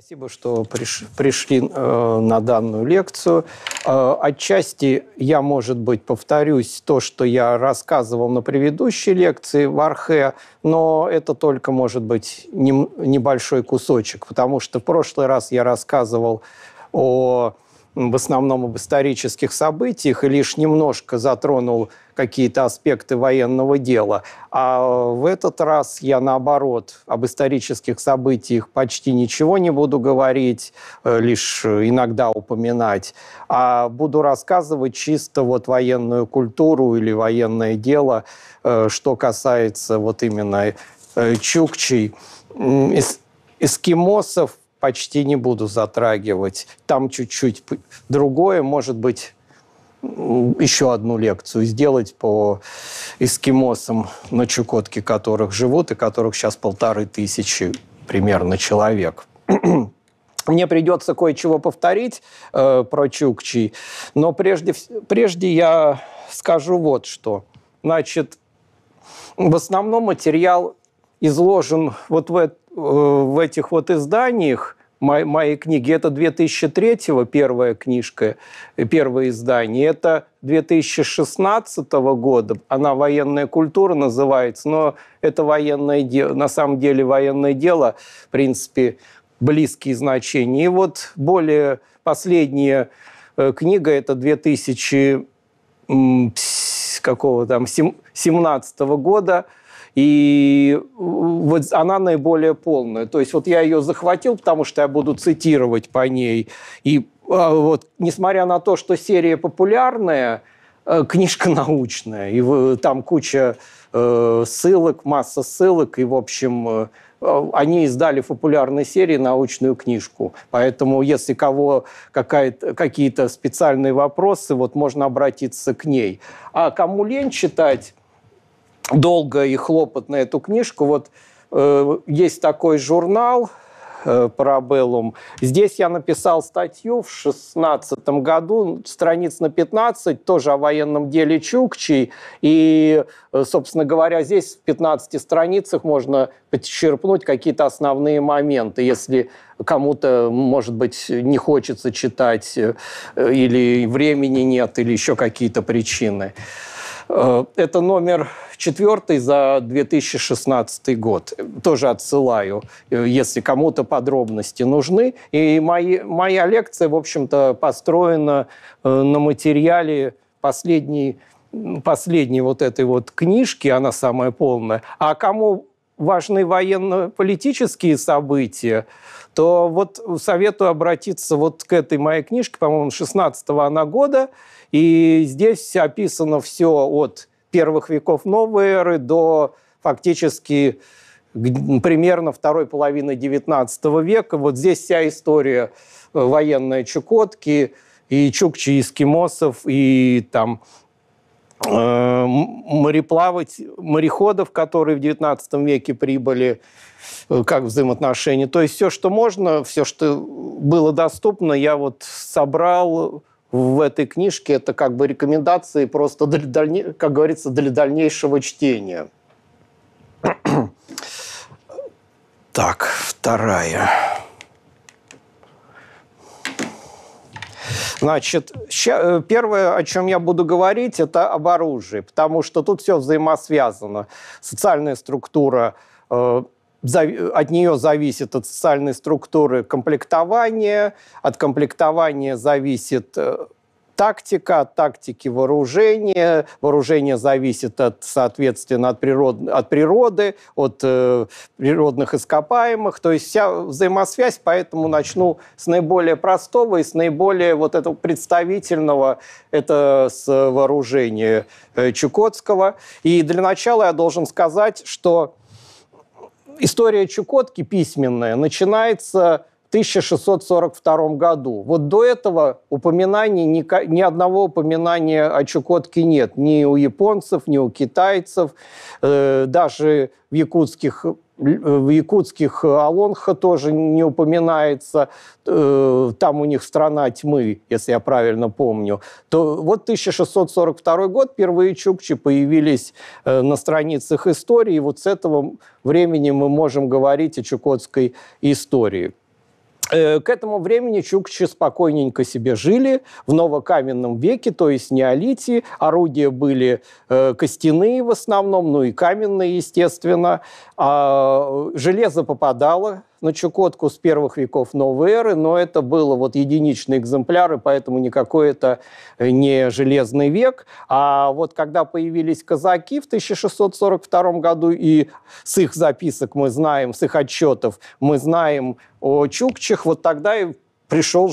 Спасибо, что приш, пришли э, на данную лекцию. Э, отчасти я, может быть, повторюсь то, что я рассказывал на предыдущей лекции в Архе, но это только, может быть, не, небольшой кусочек, потому что в прошлый раз я рассказывал о в основном об исторических событиях и лишь немножко затронул какие-то аспекты военного дела. А в этот раз я, наоборот, об исторических событиях почти ничего не буду говорить, э, лишь иногда упоминать, а буду рассказывать чисто вот военную культуру или военное дело, э, что касается вот именно э, чукчей, эскимосов, почти не буду затрагивать. Там чуть-чуть другое, может быть, еще одну лекцию сделать по эскимосам, на Чукотке которых живут, и которых сейчас полторы тысячи примерно человек. Мне придется кое-чего повторить э, про Чукчи, но прежде, прежде я скажу вот что. Значит, в основном материал изложен вот в, э, в этих вот изданиях, мои, мои книги. Это 2003 первая книжка, первое издание. Это 2016 года. Она «Военная культура» называется, но это военное дело, на самом деле военное дело, в принципе, близкие значения. И вот более последняя э, книга – это 2000 какого там 17 года – и э, вот она наиболее полная. То есть вот я ее захватил, потому что я буду цитировать по ней. И а, вот, несмотря на то, что серия популярная, э, книжка научная, и там куча э, ссылок, масса ссылок, и, в общем, они издали в популярной серии научную книжку. Поэтому, если кого какие-то специальные вопросы, вот можно обратиться к ней. А кому лень читать долго и хлопотно эту книжку. Вот э, есть такой журнал э, Здесь я написал статью в 16 году, страниц на 15, тоже о военном деле Чукчи. И, э, собственно говоря, здесь в 15 страницах можно подчерпнуть какие-то основные моменты, если кому-то, может быть, не хочется читать э, или времени нет, или еще какие-то причины. Э, это номер четвертый за 2016 год. Тоже отсылаю, э, если кому-то подробности нужны. И мои, моя лекция, в общем-то, построена э, на материале последней последней вот этой вот книжки, она самая полная. А кому важные военно-политические события, то вот советую обратиться вот к этой моей книжке, по-моему, 16-го она года, и здесь описано все от первых веков новой эры до фактически примерно второй половины XIX века. Вот здесь вся история э, военной Чукотки, и Чукчи, и Эскимосов, и там Э, мореплавать, мореходов, которые в XIX веке прибыли, э, как взаимоотношения. То есть все, что можно, все, что было доступно, я вот собрал в этой книжке. Это как бы рекомендации просто, для дальне... как говорится, для дальнейшего чтения. Так, вторая. Значит, э, первое, о чем я буду говорить, это об оружии, потому что тут все взаимосвязано. Социальная структура э, от нее зависит от социальной структуры комплектования, от комплектования зависит э, тактика, от тактики вооружения. Вооружение зависит, от, соответственно, от, природ, от природы, от э, природных ископаемых. То есть вся взаимосвязь, поэтому начну с наиболее простого и с наиболее вот этого представительного, это с вооружения э, Чукотского. И для начала я должен сказать, что история Чукотки письменная начинается 1642 году. Вот до этого упоминаний, ни, ни одного упоминания о Чукотке нет. Ни у японцев, ни у китайцев, э, даже в якутских э, в якутских Алонха тоже не упоминается, э, там у них страна тьмы, если я правильно помню, то вот 1642 год первые чукчи появились э, на страницах истории, и вот с этого времени мы можем говорить о чукотской истории. Э, к этому времени чукчи спокойненько себе жили в новокаменном веке, то есть неолите. Орудия были э, костяные в основном, ну и каменные, естественно. А э, железо попадало на Чукотку с первых веков новой эры, но это было вот единичные экземпляры, поэтому никакой это э, не железный век. А вот когда появились казаки в 1642 году, и с их записок мы знаем, с их отчетов мы знаем о чукчах, вот тогда и пришел,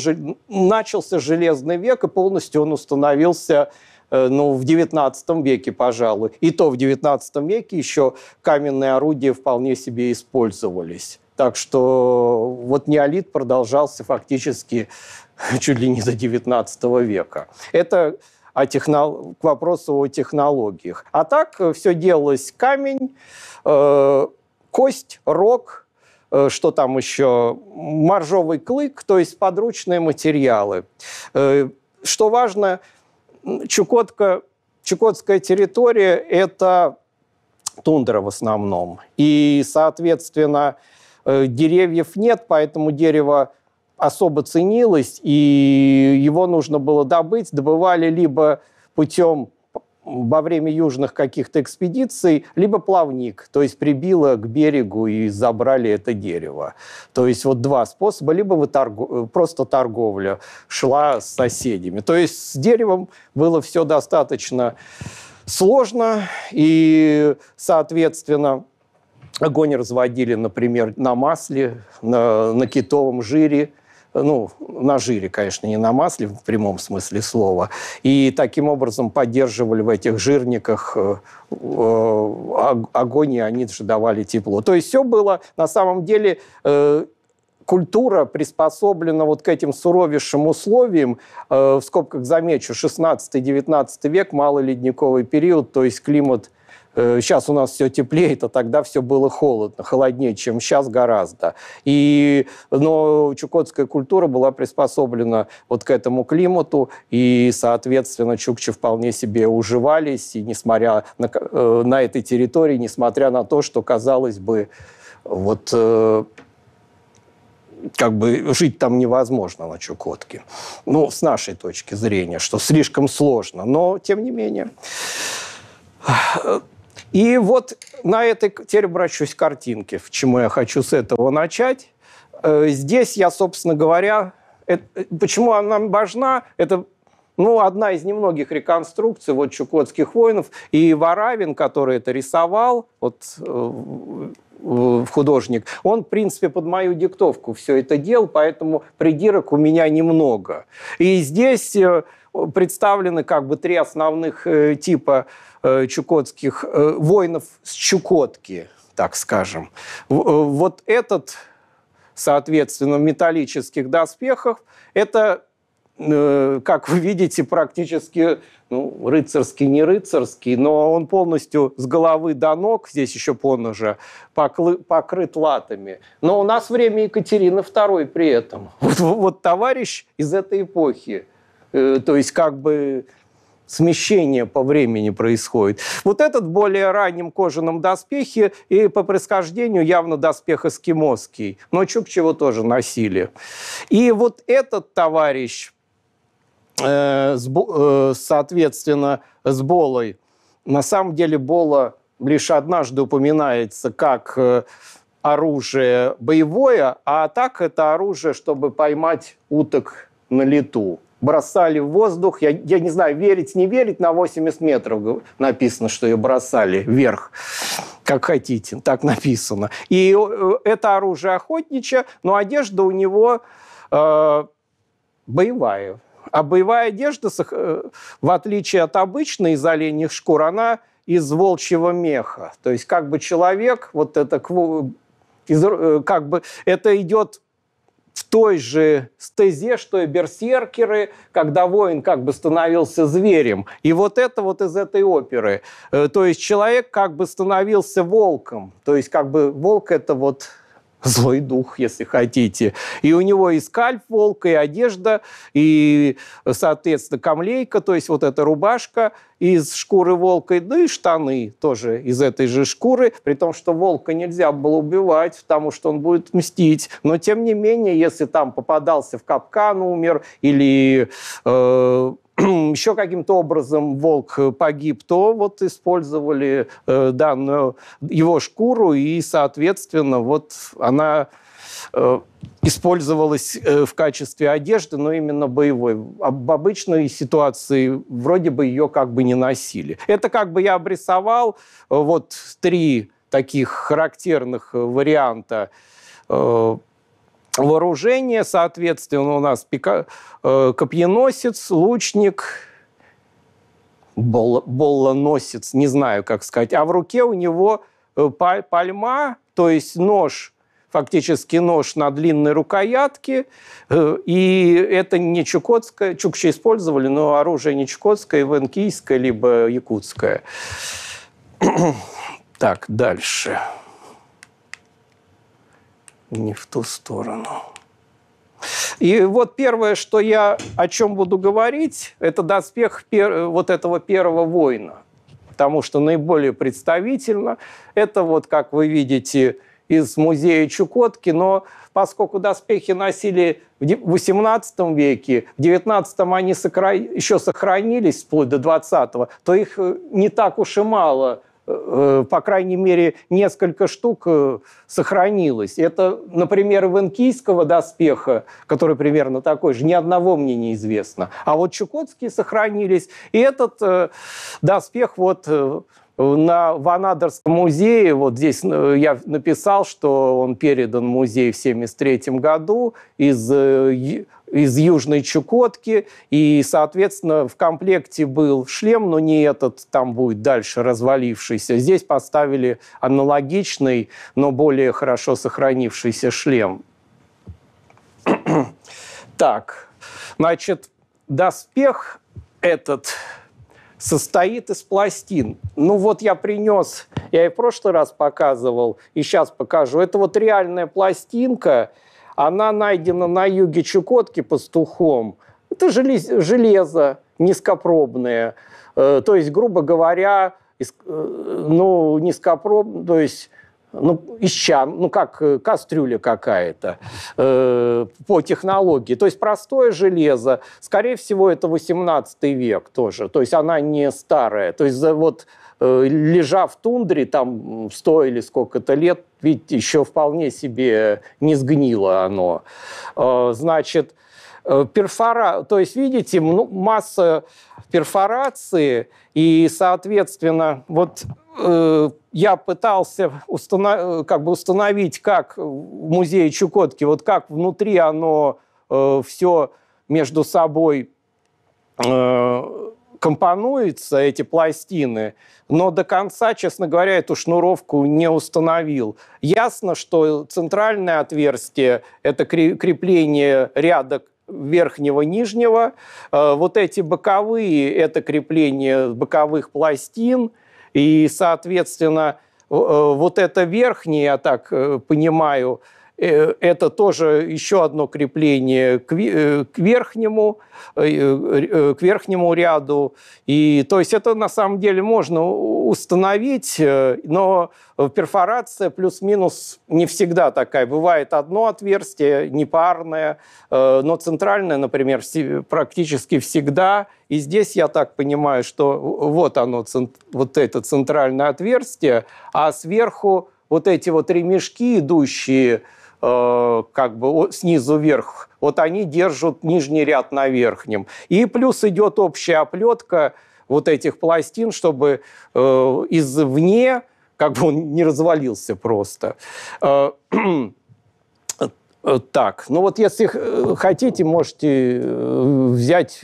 начался железный век, и полностью он установился э, ну, в XIX веке, пожалуй. И то в XIX веке еще каменные орудия вполне себе использовались. Так что вот неолит продолжался фактически чуть ли не до 19 века. Это о техно... к вопросу о технологиях. А так э, все делалось камень, э, кость, рог, э, что там еще, моржовый клык, то есть подручные материалы. Э, что важно, Чукотка, Чукотская территория – это тундра в основном. И, соответственно, э, Э, деревьев нет, поэтому дерево особо ценилось, и его нужно было добыть. Добывали либо путем во время южных каких-то экспедиций, либо плавник, то есть прибило к берегу и забрали это дерево. То есть вот два способа, либо вы торгу... Э, просто торговля шла с соседями. То есть с деревом было все достаточно сложно, и, соответственно, Огонь разводили, например, на масле, на, на китовом жире, ну, на жире, конечно, не на масле в прямом смысле слова. И таким образом поддерживали в этих жирниках э, э, огонь, и они же давали тепло. То есть все было на самом деле э, культура приспособлена вот к этим суровейшим условиям. В скобках замечу, 16-19 век, мало-ледниковый период, то есть климат сейчас э, у нас все теплее, то тогда все было холодно, холоднее, чем сейчас гораздо. И, но чукотская культура была приспособлена вот к этому климату, и, соответственно, чукчи вполне себе уживались, и несмотря на, э, на этой территории, несмотря на то, что, казалось бы, вот э, как бы жить там невозможно на Чукотке. Ну, с нашей точки зрения, что слишком сложно. Но, тем не менее, и вот на этой... Теперь обращусь к картинке, к чему я хочу с этого начать. Э, здесь я, собственно говоря... Это, э, почему она важна? Это ну, одна из немногих реконструкций вот Чукотских воинов. И Варавин, который это рисовал, вот э, художник, он, в принципе, под мою диктовку все это делал, поэтому придирок у меня немного. И здесь представлены как бы три основных типа Э, чукотских э, воинов с Чукотки, так скажем. Э, вот этот, соответственно, в металлических доспехах, это как вы видите, практически ну, рыцарский, не рыцарский, но он полностью с головы до ног, здесь еще поножа, поклы, покрыт латами. Но у нас время Екатерины II при этом. Вот, вот товарищ из этой эпохи. То есть как бы смещение по времени происходит. Вот этот более ранним кожаном доспехе и по происхождению явно доспех эскимосский, но чукчего тоже носили. И вот этот товарищ, э, э, соответственно, с Болой, на самом деле Бола лишь однажды упоминается как э, оружие боевое, а так это оружие, чтобы поймать уток на лету бросали в воздух. Я, я не знаю, верить, не верить, на 80 метров написано, что ее бросали вверх. Как хотите, так написано. И э, это оружие охотничье, но одежда у него э, боевая. А боевая одежда, э, в отличие от обычной из оленьих шкур, она из волчьего меха. То есть как бы человек, вот это, э, как бы это идет в той же стезе, что и берсеркеры, когда воин как бы становился зверем. И вот это вот из этой оперы. Э, то есть человек как бы становился волком. То есть как бы волк – это вот злой дух, если хотите. И у него и скальп волка, и одежда, и, соответственно, камлейка, то есть вот эта рубашка из шкуры волка, ну и штаны тоже из этой же шкуры, при том, что волка нельзя было убивать, потому что он будет мстить. Но, тем не менее, если там попадался в капкан, умер, или э, еще каким-то образом волк э, погиб, то вот использовали э, данную его шкуру, и, соответственно, вот она э, использовалась в качестве одежды, но именно боевой. В обычной ситуации вроде бы ее как бы не носили. Это как бы я обрисовал вот три таких характерных варианта вооружение, соответственно, у нас пика... Э, копьеносец, лучник, бол... боллоносец, не знаю, как сказать, а в руке у него э, пальма, то есть нож, фактически нож на длинной рукоятке, э, и это не чукотское, чукчи использовали, но оружие не чукотское, венкийское либо якутское. так, дальше. Дальше не в ту сторону. И вот первое, что я о чем буду говорить, это доспех пер... вот этого первого воина. Потому что наиболее представительно это вот, как вы видите, из музея Чукотки, но поскольку доспехи носили в XVIII веке, в XIX они сохра... еще сохранились вплоть до XX, то их э, не так уж и мало – Э, по крайней мере, несколько штук э, сохранилось. Это, например, Иванкийского доспеха, который примерно такой же, ни одного мне неизвестно. А вот Чукотские сохранились. И этот э, доспех вот на Ванадорском музее, вот здесь я написал, что он передан в музей в 1973 году из из Южной Чукотки, и, соответственно, в комплекте был шлем, но не этот, там будет дальше развалившийся. Здесь поставили аналогичный, но более хорошо сохранившийся шлем. Так, значит, доспех этот состоит из пластин. Ну вот я принес, я и в прошлый раз показывал, и сейчас покажу. Это вот реальная пластинка, она найдена на юге Чукотки пастухом. Это железо низкопробное. Э, то есть, грубо говоря, э, ну, низкопробное, то есть ну, из чан, ну, как э, кастрюля какая-то по технологии. То есть простое железо, скорее всего, это 18 век тоже, то есть она не старая. То есть вот Э, лежа в тундре там сто или сколько-то лет, ведь еще вполне себе не сгнило оно. Э, значит, э, перфора, то есть видите, масса перфорации и, соответственно, вот я пытался установ... как бы установить, как в музее Чукотки, вот как внутри оно все между собой компонуются эти пластины, но до конца, честно говоря, эту шнуровку не установил. Ясно, что центральное отверстие – это крепление ряда верхнего, нижнего. Э, вот эти боковые – это крепление боковых пластин. И, соответственно, э, вот это верхнее, я так э, понимаю, Э, это тоже еще одно крепление к э, верхнему, э, к верхнему ряду. И, то есть это на самом деле можно установить, но перфорация плюс-минус не всегда такая. Бывает одно отверстие, непарное, но центральное, например, практически всегда. И здесь я так понимаю, что вот оно, вот это центральное отверстие, а сверху вот эти вот ремешки, идущие Э, как бы снизу вверх. Вот они держат нижний ряд на верхнем. И плюс идет общая оплетка вот этих пластин, чтобы э, извне как бы он не развалился просто. Э, так, ну вот если хотите, можете взять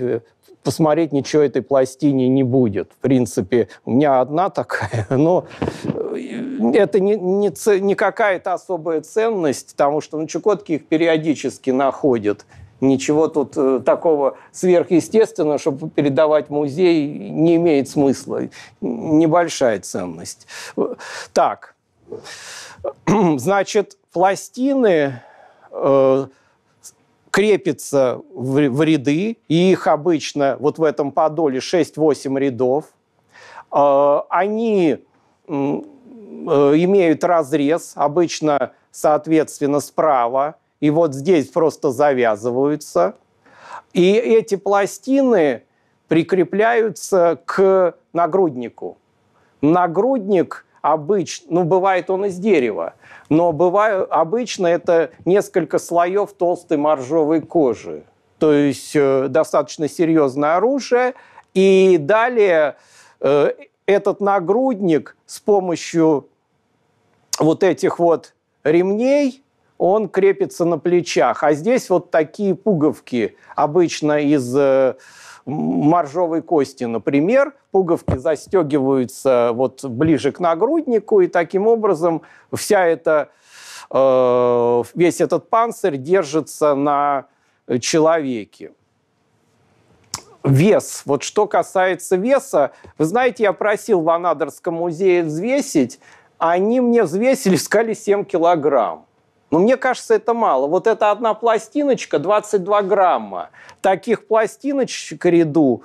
посмотреть ничего этой пластине не будет. В принципе, у меня одна такая, но э, это не, не, не какая-то особая ценность, потому что на ну, Чукотке их периодически находят. Ничего тут э, такого сверхъестественного, чтобы передавать музей, не имеет смысла. Небольшая ценность. Так, значит, пластины... Э, крепится в, ряды, и их обычно вот в этом подоле 6-8 рядов. А, они э, имеют разрез, обычно, соответственно, справа, и вот здесь просто завязываются. И эти пластины прикрепляются к нагруднику. Нагрудник – обычно, ну, бывает он из дерева, но бывает, обычно это несколько слоев толстой моржовой кожи. То есть э, достаточно серьезное оружие. И далее э, этот нагрудник с помощью вот этих вот ремней, он крепится на плечах. А здесь вот такие пуговки, обычно из... Э, моржовой кости, например, пуговки застегиваются вот ближе к нагруднику, и таким образом вся эта, э, весь этот панцирь держится на человеке. Вес. Вот что касается веса, вы знаете, я просил в Анадырском музее взвесить, они мне взвесили, сказали 7 килограмм. Но ну, мне кажется, это мало. Вот это одна пластиночка 22 грамма. Таких пластиночек ряду,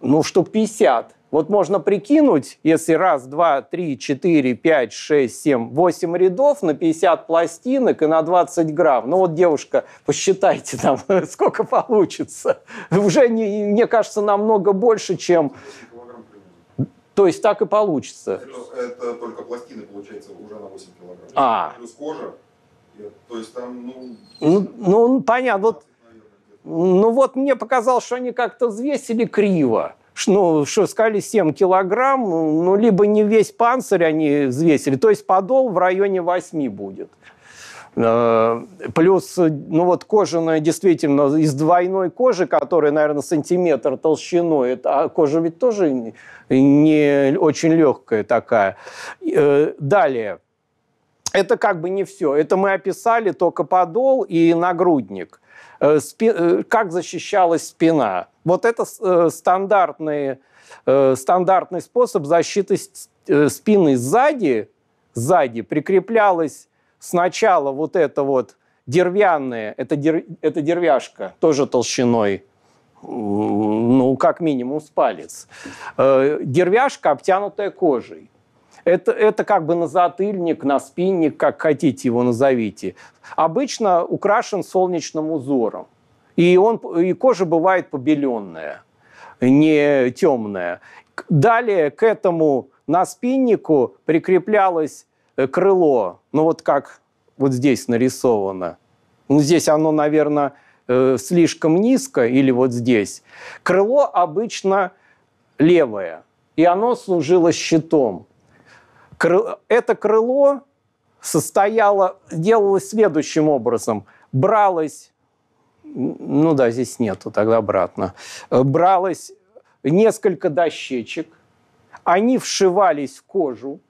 ну, штук 50. Вот можно прикинуть, если раз, два, три, четыре, пять, шесть, семь, восемь рядов на 50 пластинок и на 20 грамм. Ну вот, девушка, посчитайте там, сколько получится. Уже, не, мне кажется, намного больше, чем... То есть так и получится. это только пластины, получается, уже на 8 килограмм. А. Плюс кожа. То есть там, ну... Ну, ну понятно. Вот, ну вот мне показалось, что они как-то взвесили криво. Ну, что сказали 7 килограмм, ну, либо не весь панцирь они взвесили, то есть подол в районе 8 будет. Э, плюс, ну вот кожаная действительно из двойной кожи, которая, наверное, сантиметр толщиной, это, а кожа ведь тоже не очень легкая такая. Э, далее это как бы не все. Это мы описали только подол и нагрудник. Э, э, как защищалась спина. Вот это э, стандартный, стандартный способ защиты спины сзади. Сзади прикреплялась сначала вот это вот деревянное, это, дер... это деревяшка, тоже толщиной ну, как минимум с палец. Деревяшка, обтянутая кожей. Это, это как бы на затыльник, на спинник, как хотите его назовите. Обычно украшен солнечным узором. И, он, и кожа бывает побеленная, не темная. Далее к этому на спиннику прикреплялось э, крыло. Ну вот как вот здесь нарисовано. Ну, здесь оно, наверное, э, слишком низко или вот здесь. Крыло обычно левое, и оно служило щитом. Это крыло состояло, делалось следующим образом. Бралось, ну да, здесь нету, тогда обратно. Э, бралось несколько дощечек, они вшивались в кожу,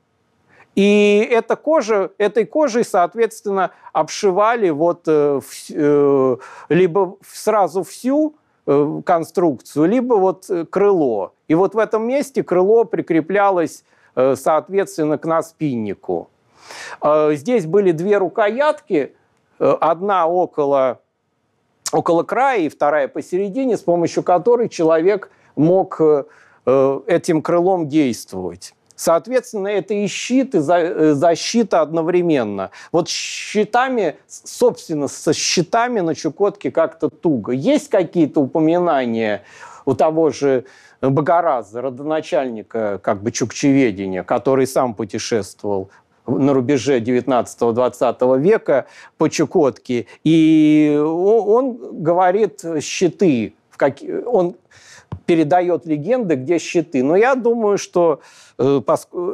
и эта кожа, этой кожей, соответственно, обшивали вот э, э, либо сразу всю э, конструкцию, либо вот э, крыло. И вот в этом месте крыло прикреплялось Э, соответственно, к наспиннику. Э, здесь были две рукоятки, э, одна около, около края и вторая посередине, с помощью которой человек мог этим крылом действовать. Соответственно, это и щит, и защита одновременно. Вот с щитами, собственно, со щитами на Чукотке как-то туго. Есть какие-то упоминания у того же Багараза, родоначальника как бы чукчеведения, который сам путешествовал на рубеже 19-20 века по Чукотке. И он говорит щиты, он передает легенды, где щиты. Но я думаю, что э,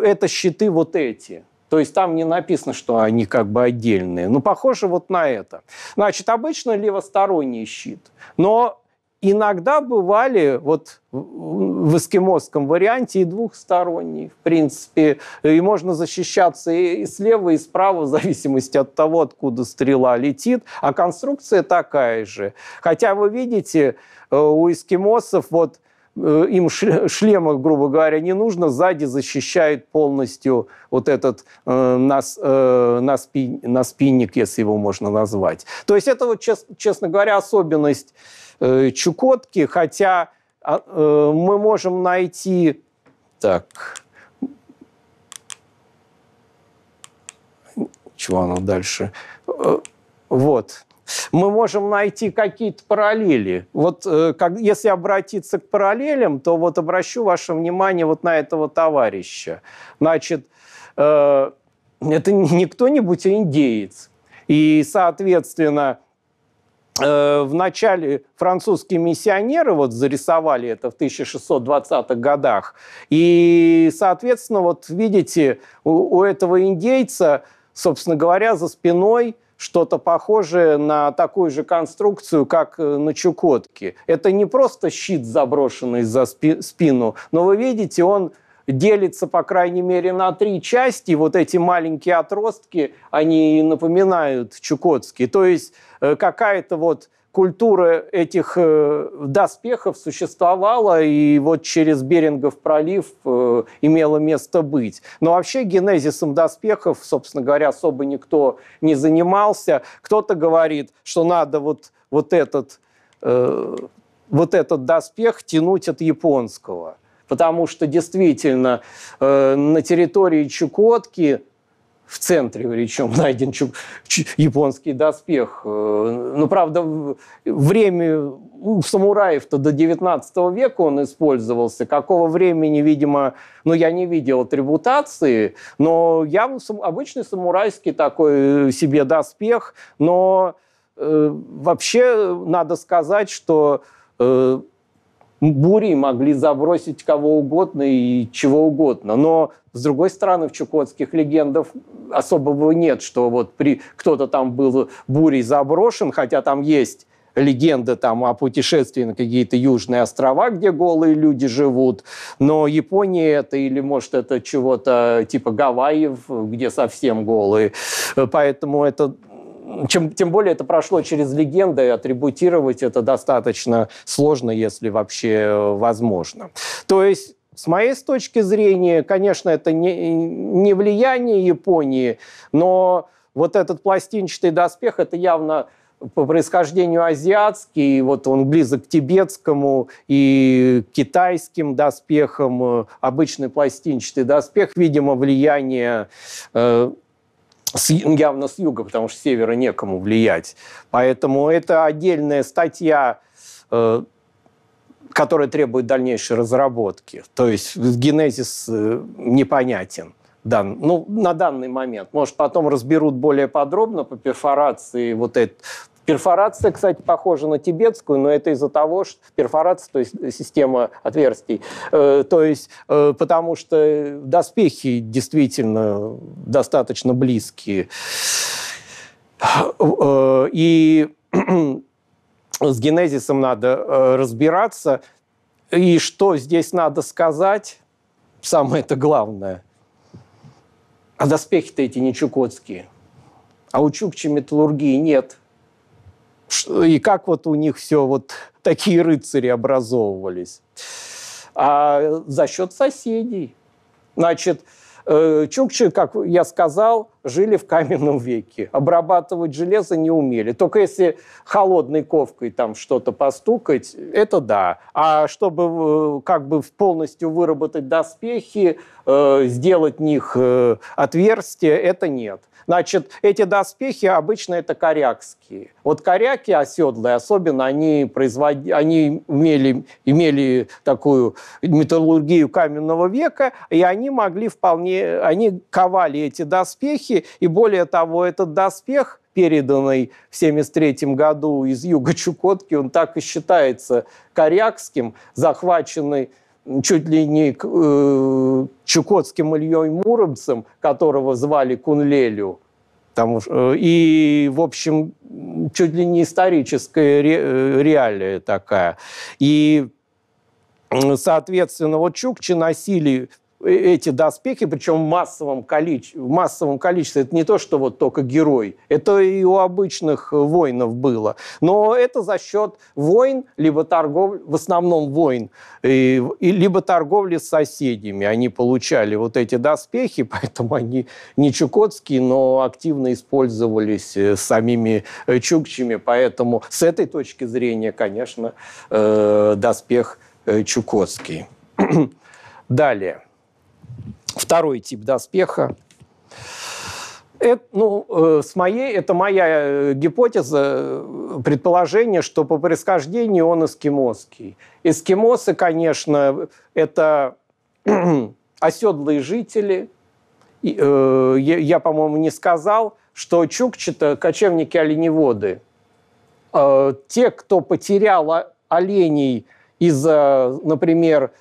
это щиты вот эти – то есть там не написано, что они как бы отдельные. Но ну, похоже вот на это. Значит, обычно левосторонний щит. Но Иногда бывали вот в эскимосском варианте и двухсторонние, в принципе. И можно защищаться и слева, и справа, в зависимости от того, откуда стрела летит. А конструкция такая же. Хотя вы видите, э, у эскимосов вот Э, им шлема, грубо говоря, не нужно, сзади защищает полностью вот этот э, нас, э, наспи, наспинник, если его можно назвать. То есть это, вот, чес, честно говоря, особенность э, Чукотки, хотя а, э, мы можем найти... Так, чего оно дальше? Э, вот мы можем найти какие-то параллели. Вот э, как, если обратиться к параллелям, то вот обращу ваше внимание вот на этого товарища. Значит, э, это не кто-нибудь, а индеец. И, соответственно, э, в начале французские миссионеры вот зарисовали это в 1620-х годах. И, соответственно, вот видите, у, у этого индейца, собственно говоря, за спиной что-то похожее на такую же конструкцию, как э, на Чукотке. Это не просто щит, заброшенный за спи спину, но вы видите, он делится, по крайней мере, на три части. вот эти маленькие отростки, они напоминают чукотские. То есть э, какая-то вот культура этих э, доспехов существовала, и вот через Берингов пролив э, имела место быть. Но вообще генезисом доспехов, собственно говоря, особо никто не занимался. Кто-то говорит, что надо вот, вот, этот, э, вот этот доспех тянуть от японского. Потому что действительно на территории Чукотки в центре, причем найден японский доспех. Э, ну, правда, время у самураев-то до 19 века он использовался. Какого времени, видимо, ну, я не видел атрибутации, но я обычный самурайский такой э, себе доспех, но э, вообще надо сказать, что э, бури могли забросить кого угодно и чего угодно. Но, с другой стороны, в чукотских легендах особого нет, что вот при... кто-то там был бурей заброшен, хотя там есть легенды там о путешествии на какие-то южные острова, где голые люди живут. Но Япония это или, может, это чего-то типа Гавайев, где совсем голые. Поэтому это чем, тем более это прошло через легенды, атрибутировать это достаточно сложно, если вообще э, возможно. То есть с моей точки зрения, конечно, это не, не влияние Японии, но вот этот пластинчатый доспех – это явно по происхождению азиатский, вот он близок к тибетскому и китайским доспехам, э, обычный пластинчатый доспех, видимо, влияние э, с, ну, явно с юга, потому что с севера некому влиять. Поэтому это отдельная статья, э, которая требует дальнейшей разработки. То есть генезис э, непонятен. Дан, ну, на данный момент. Может, потом разберут более подробно по перфорации вот этот Перфорация, кстати, похожа на тибетскую, но это из-за того, что перфорация, то есть э, система отверстий, э, то есть э, потому что доспехи действительно достаточно близкие. И с генезисом надо разбираться. И что здесь надо сказать, самое это главное. А доспехи-то эти не чукотские. А у Чукчи металлургии нет – и как вот у них все вот такие рыцари образовывались. А за счет соседей. Значит, э, Чукчи, как я сказал, жили в каменном веке. Обрабатывать железо не умели. Только если холодной ковкой там что-то постукать, это да. А чтобы э, как бы полностью выработать доспехи, э, сделать в них э, отверстия, это нет. Значит, эти доспехи обычно это корякские. Вот коряки оседлые, особенно они, производ... они имели, имели такую металлургию каменного века, и они могли вполне, они ковали эти доспехи, руки. И более того, этот доспех, переданный в 1973 году из юга Чукотки, он так и считается корякским, захваченный чуть ли не э, чукотским Ильей Муромцем, которого звали Кунлелю. Потому, э, и, в общем, чуть ли не историческая ре, э, реалия такая. И, соответственно, вот чукчи носили Э, эти доспехи, причем в массовом, количе... в массовом количестве. Это не то, что вот только герой. Это и у обычных воинов было. Но это за счет войн, либо торговли, в основном войн, и, э, и, либо торговли с соседями. Они получали вот эти доспехи, поэтому они не чукотские, но активно использовались э, самими чукчами. Поэтому с этой точки зрения, конечно, э, доспех чукотский. Далее второй тип доспеха. Это, ну, э, с моей, это моя э, гипотеза, э, предположение, что по происхождению он эскимосский. Эскимосы, конечно, это оседлые жители. Я, по-моему, не сказал, что чукчи-то кочевники-оленеводы. Те, кто потерял оленей из-за, например,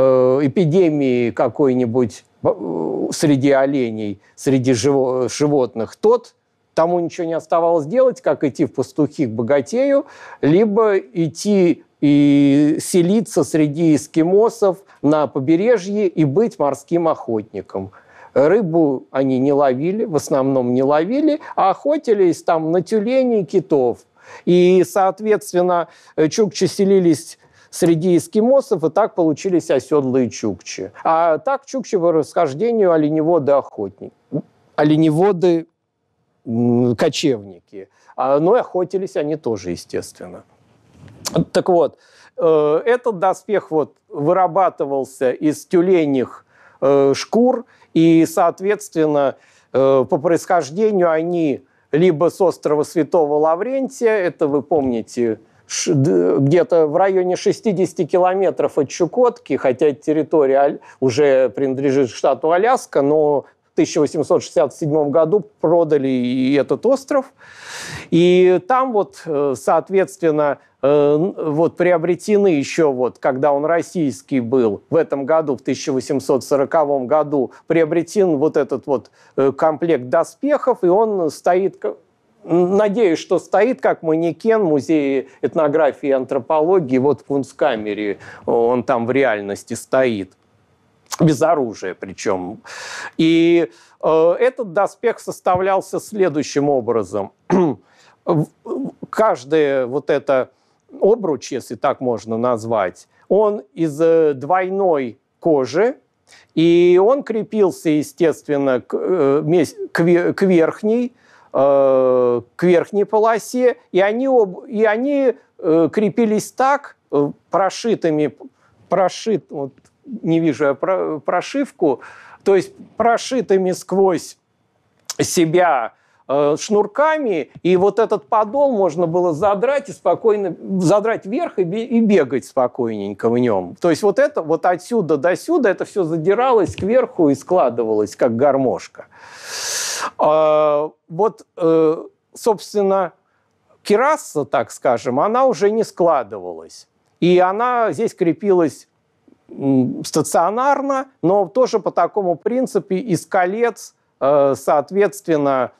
Э, эпидемии какой-нибудь э, среди оленей, среди животных, тот тому ничего не оставалось делать, как идти в пастухи к богатею, либо идти и селиться среди эскимосов на побережье и быть морским охотником. Рыбу они не ловили, в основном не ловили, а охотились там на тюленей и китов. И, соответственно, э, чукчи селились среди эскимосов, и так получились оседлые чукчи. А так чукчи по расхождению оленеводы-охотники. Оленеводы кочевники. А, Но ну, и охотились они тоже, естественно. Так вот, э, этот доспех вот вырабатывался из тюленях э, шкур, и, соответственно, э, по происхождению они либо с острова Святого Лаврентия, это вы помните, где-то в районе 60 километров от Чукотки, хотя территория уже принадлежит штату Аляска, но в 1867 году продали и этот остров. И там вот, э, соответственно, э, вот приобретены еще вот, когда он российский был, в этом году, в 1840 году, приобретен вот этот вот э, комплект доспехов, и он стоит надеюсь, что стоит как манекен в музее этнографии и антропологии, вот в Кунсткамере он там в реальности стоит. Без оружия причем. И э, этот доспех составлялся следующим образом. каждый вот это обруч, если так можно назвать, он из э, двойной кожи, и он крепился, естественно, к, э, к верхней, Э, к верхней полосе, и они, об, и они э, крепились так, э, прошитыми, прошит, вот, не вижу я про, прошивку, то есть прошитыми сквозь себя Э, шнурками, и вот этот подол можно было задрать и спокойно, задрать вверх и, бегать спокойненько в нем. То есть вот это, вот отсюда до сюда, это все задиралось кверху и складывалось, как гармошка. А, вот, э, собственно, кераса, так скажем, она уже не складывалась. И она здесь крепилась стационарно, но тоже по такому принципу из колец, э, соответственно,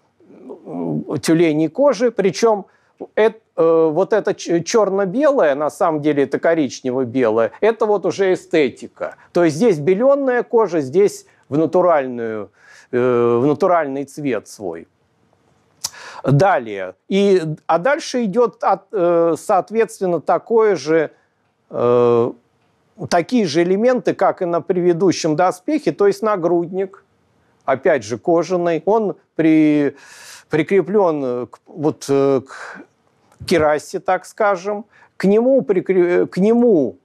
Тюлени кожи, причем это, э, вот это черно-белое, на самом деле это коричнево-белое, это вот уже эстетика. То есть здесь беленая кожа, здесь в, натуральную, э, в натуральный цвет свой. Далее. И, а дальше идет, от, э, соответственно, такое же, э, такие же элементы, как и на предыдущем доспехе, то есть нагрудник – опять же, кожаный. Он при, прикреплен к, вот, э, к керасе, так скажем. К нему, прикреп, э, к нему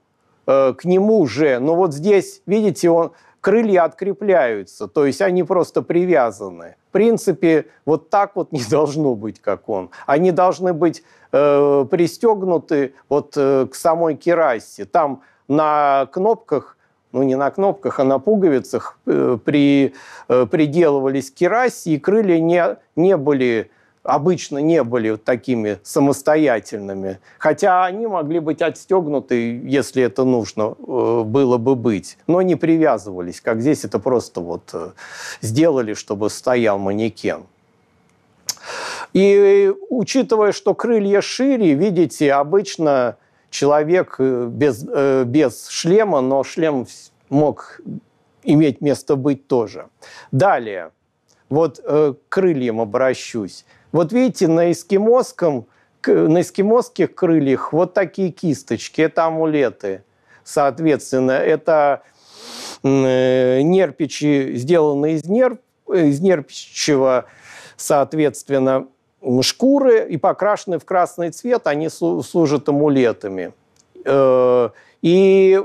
э, к нему же, но вот здесь, видите, он, крылья открепляются, то есть они просто привязаны. В принципе, вот так вот не должно быть, как он. Они должны быть э, пристегнуты вот э, к самой керасе. Там на кнопках ну не на кнопках, а на пуговицах э, при, э, приделывались к керасе, и крылья не, не были обычно не были такими самостоятельными, хотя они могли быть отстегнуты, если это нужно э, было бы быть, но не привязывались, как здесь это просто вот сделали, чтобы стоял манекен. И учитывая, что крылья шире, видите, обычно человек э, без, э, без шлема, но шлем мог иметь место быть тоже. Далее, вот к э, крыльям обращусь. Вот видите, на эскимосском, на эскимосских крыльях вот такие кисточки, это амулеты. Соответственно, это нерпичи, сделанные из, нерп, из нерпичего, соответственно, шкуры и покрашены в красный цвет, они служат амулетами. Э, и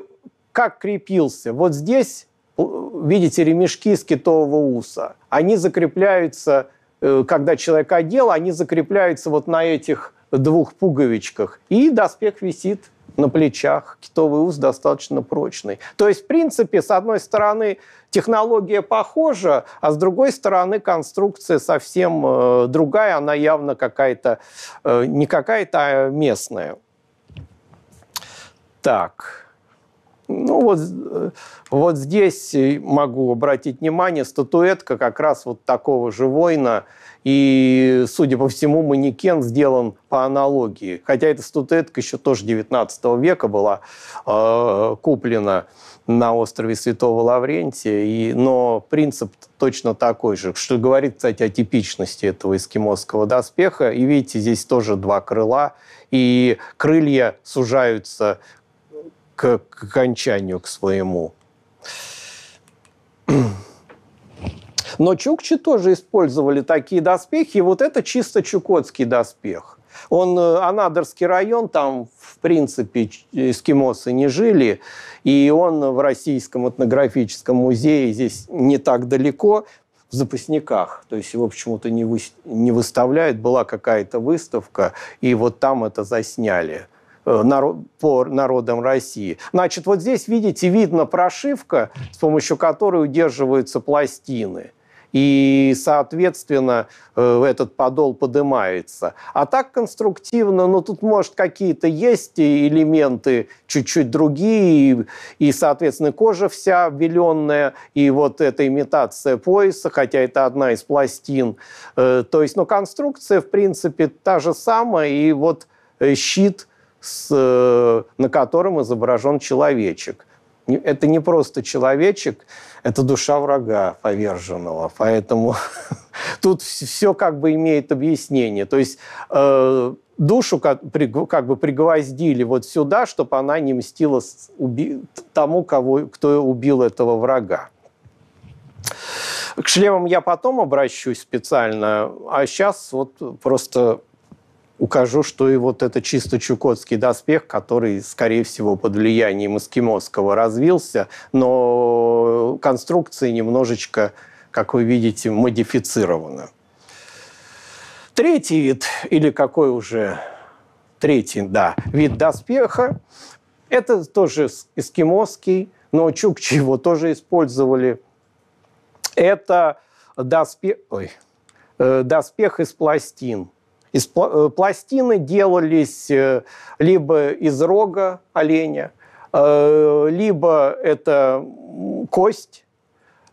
как крепился? Вот здесь, э, видите, ремешки с китового уса. Они закрепляются, э, когда человек одел, они закрепляются вот на этих двух пуговичках. И доспех висит на плечах, китовый уз достаточно прочный. То есть, в принципе, с одной стороны, технология похожа, а с другой стороны, конструкция совсем э, другая, она явно какая-то, э, не какая-то, а местная. Так. Ну вот, э, вот здесь э, могу обратить внимание, статуэтка как раз вот такого же воина – и, судя по всему, манекен сделан по аналогии. Хотя эта статуэтка еще тоже 19 века была э, куплена на острове Святого Лаврентия, и, но принцип точно такой же, что говорит, кстати, о типичности этого эскимосского доспеха. И видите, здесь тоже два крыла, и крылья сужаются к, к окончанию, к своему. Но чукчи тоже использовали такие доспехи, и вот это чисто чукотский доспех. Он э, Анадырский район, там, в принципе, эскимосы не жили, и он в Российском этнографическом музее здесь не так далеко, в запасниках. То есть его почему-то не, вы, не выставляют. Была какая-то выставка, и вот там это засняли э, народ, по народам России. Значит, вот здесь, видите, видно прошивка, с помощью которой удерживаются пластины – и, соответственно, э, этот подол поднимается. А так конструктивно, ну, тут, может, какие-то есть элементы чуть-чуть другие, и, соответственно, кожа вся беленная, и вот эта имитация пояса, хотя это одна из пластин. Э, то есть, ну, конструкция, в принципе, та же самая, и вот э, щит – с, на котором изображен человечек это не просто человечек, это душа врага поверженного. Поэтому тут все как бы имеет объяснение. То есть э, душу как, как бы пригвоздили вот сюда, чтобы она не мстила уби- тому, кого, кто убил этого врага. К шлемам я потом обращусь специально, а сейчас вот просто укажу, что и вот это чисто чукотский доспех, который, скорее всего, под влиянием эскимосского развился, но конструкция немножечко, как вы видите, модифицирована. Третий вид, или какой уже третий, да, вид доспеха, это тоже эскимосский, но чукчи его тоже использовали. Это доспех, ой, э, доспех из пластин – из э, пластины делались э, либо из рога оленя, э, либо это кость,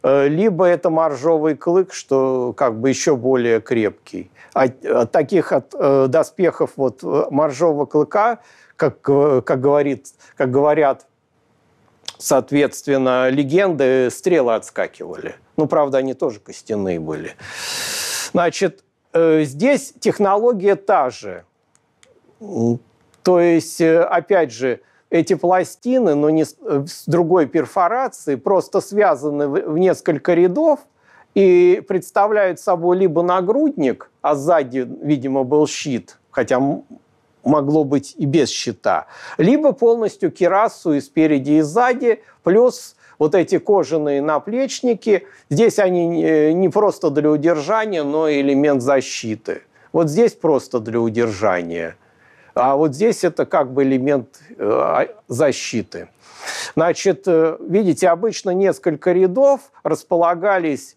либо это моржовый клык, что как бы еще более крепкий. От, а, а таких от, доспехов вот моржового клыка, как, как, говорит, как говорят, соответственно, легенды, стрелы отскакивали. Ну, правда, они тоже костяные были. Значит, Э, здесь технология та же. То есть, э, опять же, эти пластины, но не с, э, другой перфорацией, просто связаны в несколько рядов и представляют собой либо нагрудник, а сзади, видимо, был щит, хотя могло быть и без щита, либо полностью кирасу и спереди, и сзади, плюс вот эти кожаные наплечники, здесь они э, не просто для удержания, но и элемент защиты. Вот здесь просто для удержания. А вот здесь это как бы элемент э, а, защиты. Значит, э, видите, обычно несколько рядов располагались,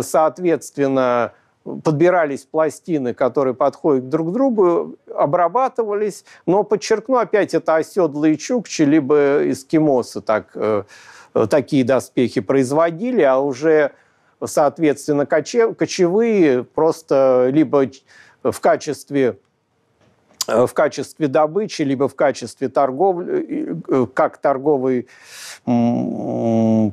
соответственно, подбирались пластины, которые подходят друг к другу, обрабатывались. Но подчеркну опять, это оседлые чукчи, либо эскимосы так Э, такие доспехи производили, а уже, соответственно, кочевые просто либо в качестве э, в качестве добычи, либо в качестве торговли, э, как торговый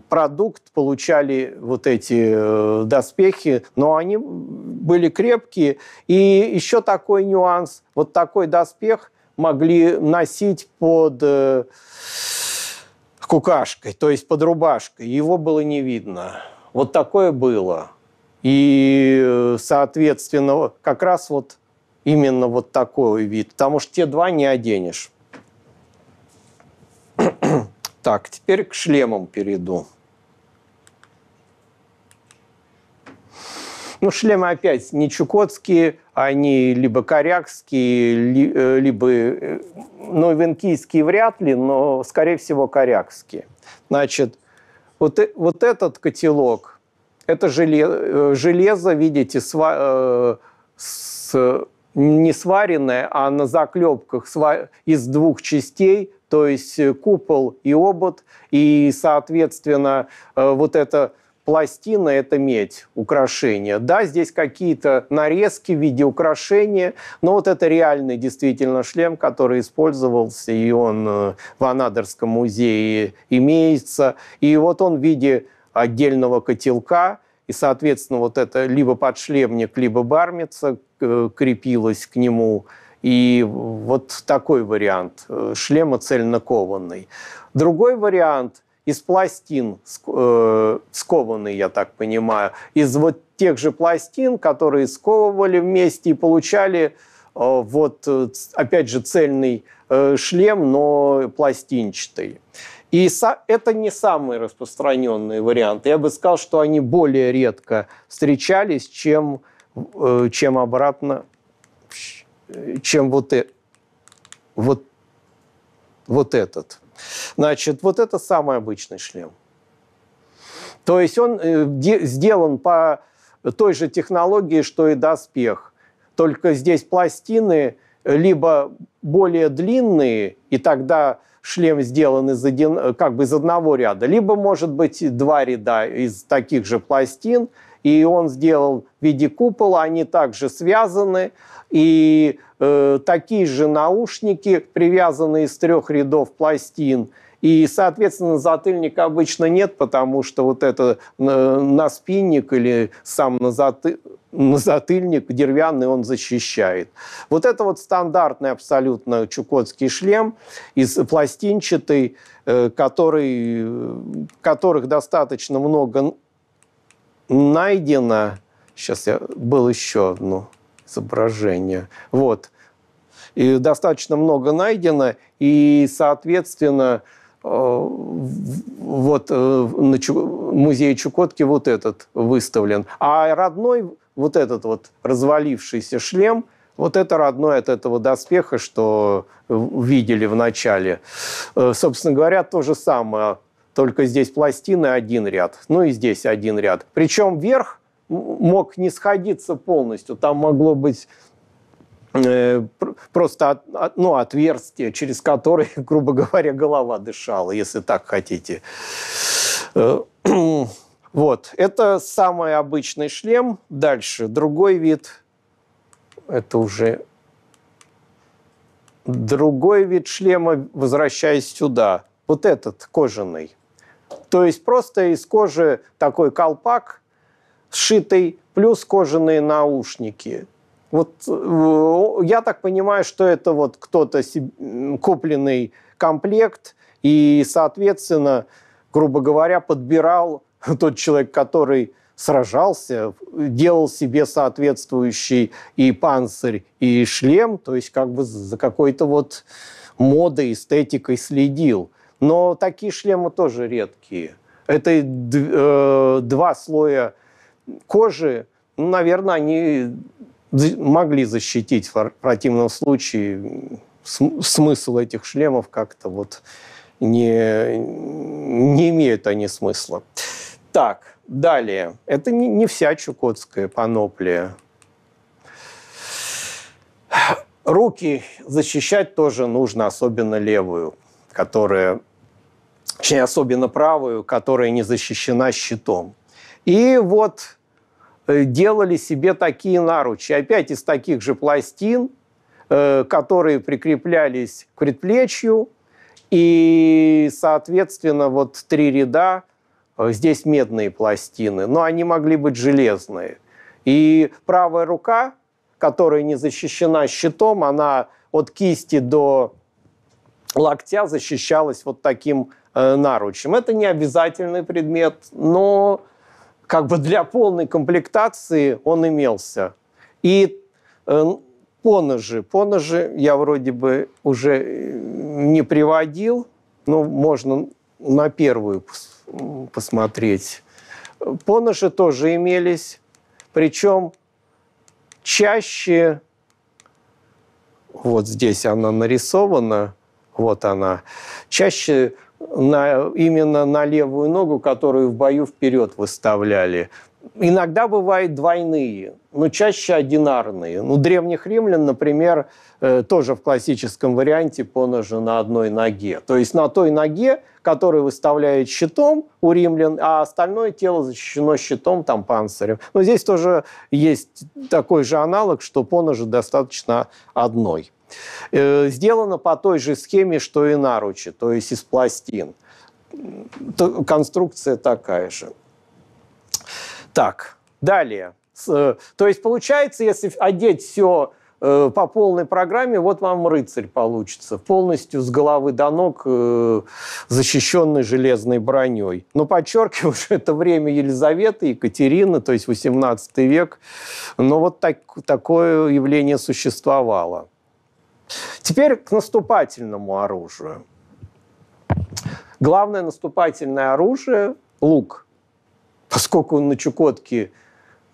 продукт получали вот эти доспехи, но они были крепкие. И еще такой нюанс, вот такой доспех могли носить под кукашкой, то есть под рубашкой. Его было не видно. Вот такое было. И, э, соответственно, как раз вот именно вот такой вид. Потому что те два не оденешь. Так, теперь к шлемам перейду. Ну, шлемы опять не чукотские, они либо корякские, э, либо э, ну Венкийские вряд ли, но, скорее всего, корякские. Значит, вот, э, вот этот котелок, это железо, железо видите, сва, э, с, не сваренное, а на заклепках сва, из двух частей, то есть купол и обод, и, соответственно, э, вот это пластина – это медь, украшение. Да, здесь какие-то нарезки в виде украшения, но вот это реальный действительно шлем, который использовался, и он э, в Анадырском музее имеется. И вот он в виде отдельного котелка, и, соответственно, вот это либо подшлемник, либо бармица э, крепилась к нему. И вот такой вариант э, шлема цельнокованный. Другой вариант – из пластин э, скованный, я так понимаю, из вот тех же пластин, которые сковывали вместе и получали э, вот э, опять же цельный э, шлем, но пластинчатый. И это не самый распространенный вариант. Я бы сказал, что они более редко встречались, чем, чем обратно, чем вот, вот, вот этот. Значит, вот это самый обычный шлем. То есть он э, сделан по той же технологии, что и доспех. Только здесь пластины э, либо более длинные, и тогда шлем сделан из, один, э, как бы из одного ряда, либо, может быть, два ряда из таких же пластин – и он сделал в виде купола, они также связаны, и э, такие же наушники, привязанные из трех рядов пластин, и, соответственно, затыльника обычно нет, потому что вот это э, на спинник или сам на заты на затыльник деревянный он защищает. Вот это вот стандартный абсолютно чукотский шлем из пластинчатый, э, который, которых достаточно много найдено, сейчас я, был еще одно изображение, вот, и достаточно много найдено, и, соответственно, э, вот э, на музее Чукотки вот этот выставлен. А родной вот этот вот развалившийся шлем, вот это родной от этого доспеха, что видели в начале. Э, собственно говоря, то же самое только здесь пластины один ряд, ну и здесь один ряд. Причем верх мог не сходиться полностью, там могло быть э, просто ну, отверстие, через которое, грубо говоря, голова дышала, если так хотите. Э, вот, это самый обычный шлем. Дальше другой вид. Это уже другой вид шлема, возвращаясь сюда. Вот этот кожаный. То есть просто из кожи такой колпак сшитый, плюс кожаные наушники. Вот э, я так понимаю, что это вот кто-то купленный комплект и, соответственно, грубо говоря, подбирал тот человек, который сражался, делал себе соответствующий и панцирь, и шлем, то есть как бы за какой-то вот модой, эстетикой следил. Но такие шлемы тоже редкие. Это э, два слоя кожи. Ну, наверное, они могли защитить в противном случае смысл этих шлемов как-то вот не, не имеют они смысла. Так, далее. Это не, не вся чукотская паноплия. Руки защищать тоже нужно, особенно левую, которая особенно правую, которая не защищена щитом. И вот э, делали себе такие наручи, опять из таких же пластин, э, которые прикреплялись к предплечью, и, соответственно, вот три ряда, э, здесь медные пластины, но они могли быть железные. И правая рука, которая не защищена щитом, она от кисти до локтя защищалась вот таким Э, наручем. Это не обязательный предмет, но как бы для полной комплектации он имелся. И э, поножи. Поножи я вроде бы уже э, не приводил, но можно на первую посмотреть. Поножи тоже имелись, причем чаще, вот здесь она нарисована, вот она, чаще на, именно на левую ногу, которую в бою вперед выставляли иногда бывают двойные, но чаще одинарные. Ну, древних римлян, например, э, тоже в классическом варианте поножи на одной ноге. То есть на той ноге, которую выставляет щитом у римлян, а остальное тело защищено щитом, там, панцирем. Но здесь тоже есть такой же аналог, что поножи достаточно одной. Э, сделано по той же схеме, что и наручи, то есть из пластин. Конструкция такая же. Так, далее. Э, то есть получается, если одеть все э, по полной программе, вот вам рыцарь получится. Полностью с головы до ног э, защищенный железной броней. Но подчеркиваю, что это время Елизаветы, Екатерины, то есть 18 век. Но вот так, такое явление существовало. Теперь к наступательному оружию. Главное наступательное оружие – лук – Поскольку на Чукотке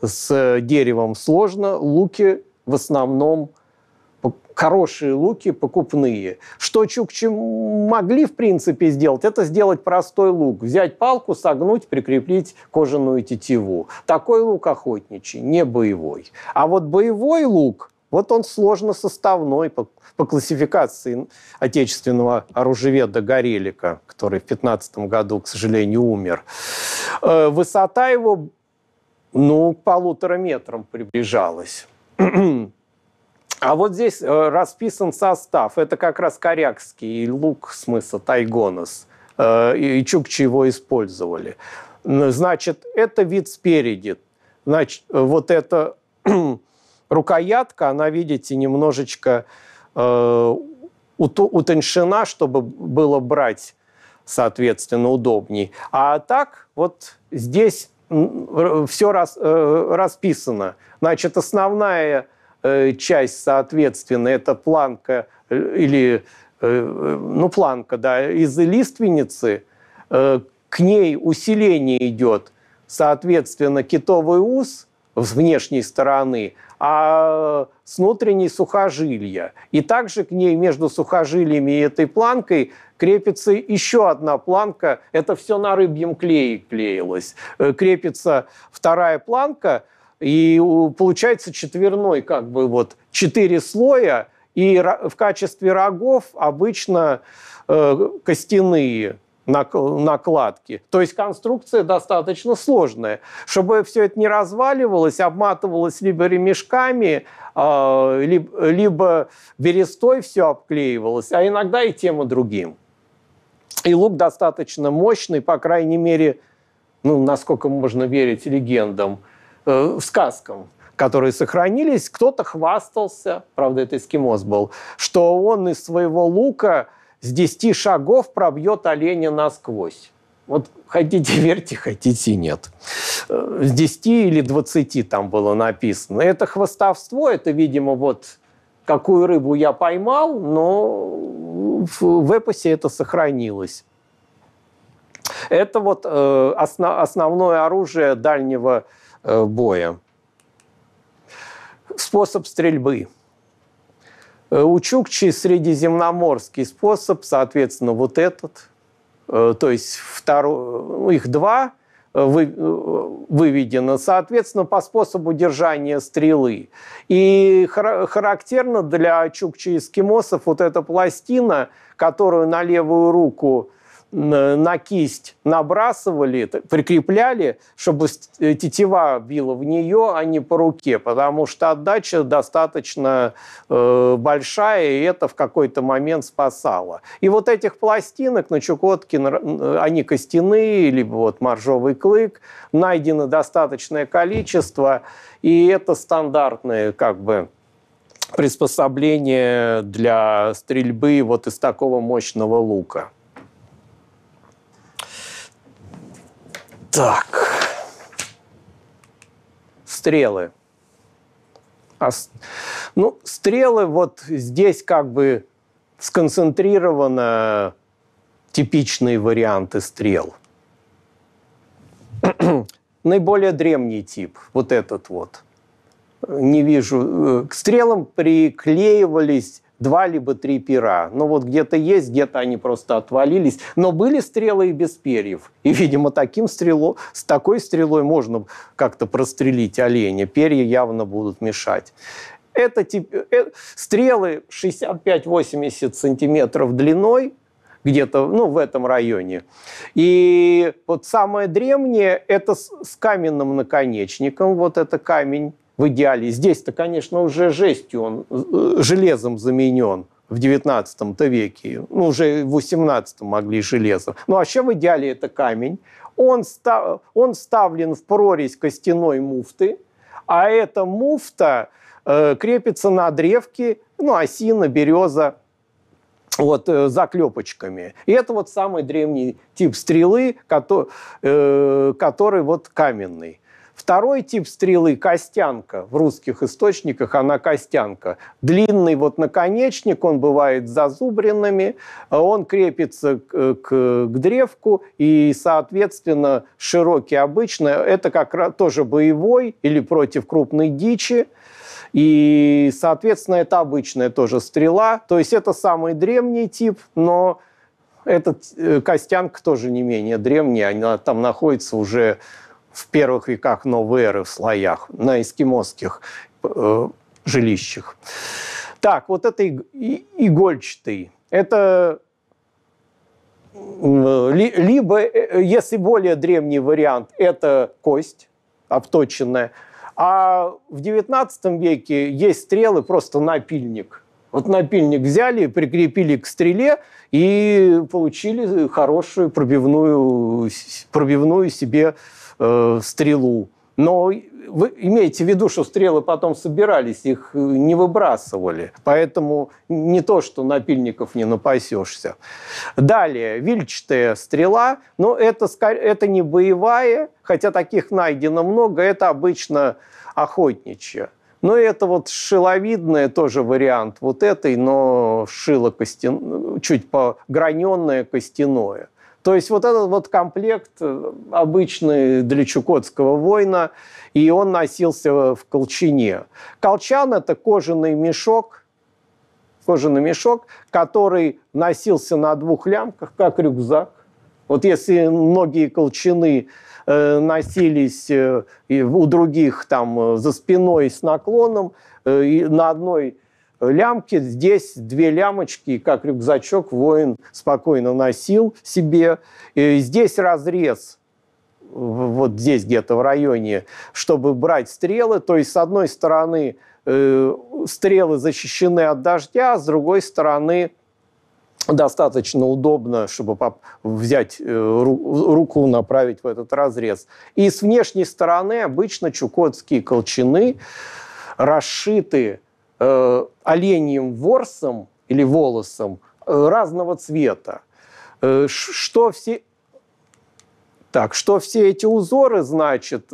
с э, деревом сложно, луки в основном хорошие луки покупные. Что чукчи могли, в принципе, сделать, это сделать простой лук. Взять палку, согнуть, прикрепить кожаную тетиву. Такой лук охотничий, не боевой. А вот боевой лук – вот он сложно составной по, по классификации отечественного оружеведа Горелика, который в 15 году, к сожалению, умер. Э, высота его, ну, к полутора метрам приближалась. А вот здесь э, расписан состав. Это как раз корякский лук смысла тайгонос. Э, и чукчи его использовали. Значит, это вид спереди. Значит, вот это рукоятка, она, видите, немножечко э, утончена, чтобы было брать, соответственно, удобней. А так вот здесь все рас, э, расписано. Значит, основная э, часть, соответственно, это планка э, или э, ну планка, да, из лиственницы. Э, к ней усиление идет, соответственно, китовый ус с внешней стороны – а с внутренней сухожилия И также к ней между сухожилиями и этой планкой крепится еще одна планка. Это все на рыбьем клее клеилось. Э, крепится вторая планка, и получается четверной, как бы вот четыре слоя, и в качестве рогов обычно э, костяные накладки. То есть конструкция достаточно сложная. Чтобы все это не разваливалось, обматывалось либо ремешками, а, либо берестой все обклеивалось, а иногда и тем и другим. И лук достаточно мощный, по крайней мере, ну, насколько можно верить легендам, э, в сказкам, которые сохранились. Кто-то хвастался, правда, это эскимос был, что он из своего лука с 10 шагов пробьет оленя насквозь. Вот хотите верьте, хотите нет. Э, с 10 или 20 там было написано. Это хвостовство, это, видимо, вот какую рыбу я поймал, но в эпосе это сохранилось. Это вот э, осно, основное оружие дальнего э, боя. Способ стрельбы – Э, у Чукчи средиземноморский способ, соответственно, вот этот. Э, то есть второ... Ну, их два э, вы... выведено, соответственно, по способу держания стрелы. И характерно для чукчи-эскимосов вот эта пластина, которую на левую руку на кисть набрасывали, прикрепляли, чтобы э, тетива била в нее, а не по руке, потому что отдача достаточно э, большая, и это в какой-то момент спасало. И вот этих пластинок на Чукотке, они костяные, либо вот моржовый клык, найдено достаточное количество, и это стандартные как бы приспособление для стрельбы вот из такого мощного лука. Так. Стрелы. А, ну, стрелы вот здесь как бы сконцентрированы типичные варианты стрел. Наиболее древний тип, вот этот вот. Не вижу. Э, к стрелам приклеивались два либо три пера. Ну вот где-то есть, где-то они просто отвалились. Но были стрелы и без перьев. И, видимо, таким стрело, с такой стрелой можно как-то прострелить оленя. Перья явно будут мешать. Это, это стрелы 65-80 сантиметров длиной, где-то ну, в этом районе. И вот самое древнее – это с каменным наконечником. Вот это камень в идеале. Здесь-то, конечно, уже жестью он, э, железом заменен в 19 веке. Ну, уже в 18 могли железо. Ну, вообще а в идеале это камень. Он, став, он ставлен в прорезь костяной муфты, а эта муфта э, крепится на древке, ну, осина, береза, вот э, заклепочками. И это вот самый древний тип стрелы, который, э, который вот каменный. Второй тип стрелы – костянка. В русских источниках она костянка. Длинный вот наконечник, он бывает зазубренными, он крепится к, к, к древку, и, соответственно, широкий обычно. Это как раз тоже боевой или против крупной дичи. И, соответственно, это обычная тоже стрела. То есть это самый древний тип, но этот э, костянка тоже не менее древняя. Она там находится уже в первых веках новой эры в слоях, на эскимосских э, жилищах. Так, вот это игольчатый. Это либо, э, э, если более древний вариант, это кость обточенная. А в XIX веке есть стрелы, просто напильник. Вот напильник взяли, прикрепили к стреле и получили хорошую пробивную, пробивную себе э, стрелу. Но вы имеете в виду, что стрелы потом собирались, их э, не выбрасывали. Поэтому не то, что напильников не напасешься. Далее, вильчатая стрела. Но это, это не боевая, хотя таких найдено много. Это обычно охотничья. Но это вот шиловидная тоже вариант вот этой, но шило костя... чуть пограненное костяное. То есть вот этот вот комплект э, обычный для Чукотского воина, и он носился в колчине. Колчан – это кожаный мешок, кожаный мешок, который носился на двух лямках, как рюкзак. Вот если многие колчины э, носились э, у других там за спиной с наклоном, на одной лямки, здесь две лямочки, и как рюкзачок воин спокойно носил себе. И здесь разрез вот здесь где-то в районе, чтобы брать стрелы. То есть, с одной стороны, э, стрелы защищены от дождя, а с другой стороны, достаточно удобно, чтобы взять э, руку, направить в этот разрез. И с внешней стороны обычно чукотские колчаны расшиты э, оленьим ворсом или волосом э, разного цвета. Э, что все... Так, что все эти узоры, значит,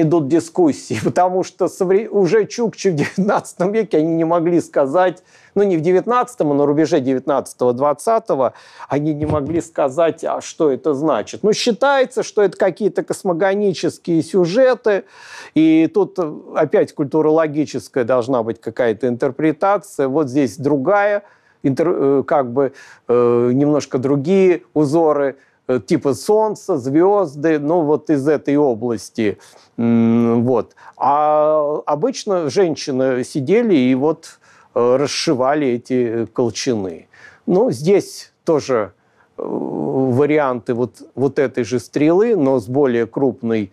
идут дискуссии, потому что уже чукчи в XIX веке они не могли сказать, ну не в XIX, а на рубеже XIX-XX, они не могли сказать, а что это значит. Ну считается, что это какие-то космогонические сюжеты, и тут опять культурологическая должна быть какая-то интерпретация, вот здесь другая, э, как бы э, немножко другие узоры – Э, типа Солнца, звезды, ну вот из этой области. Вот. А обычно женщины сидели и вот э, расшивали эти колчаны. Ну, здесь тоже э, варианты вот, вот этой же стрелы, но с более крупной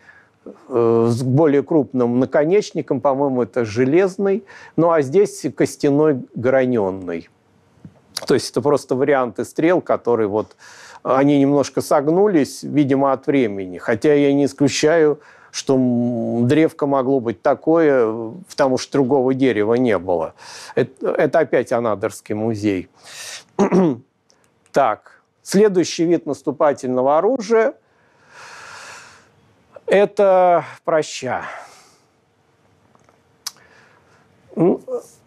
с более крупным наконечником, по-моему, это железный, ну а здесь костяной граненный. То есть это просто варианты стрел, которые вот они немножко согнулись, видимо, от времени. Хотя я не исключаю, что древко могло быть такое, потому что другого дерева не было. Это, это опять Анадырский музей. так, следующий вид наступательного оружия – это проща.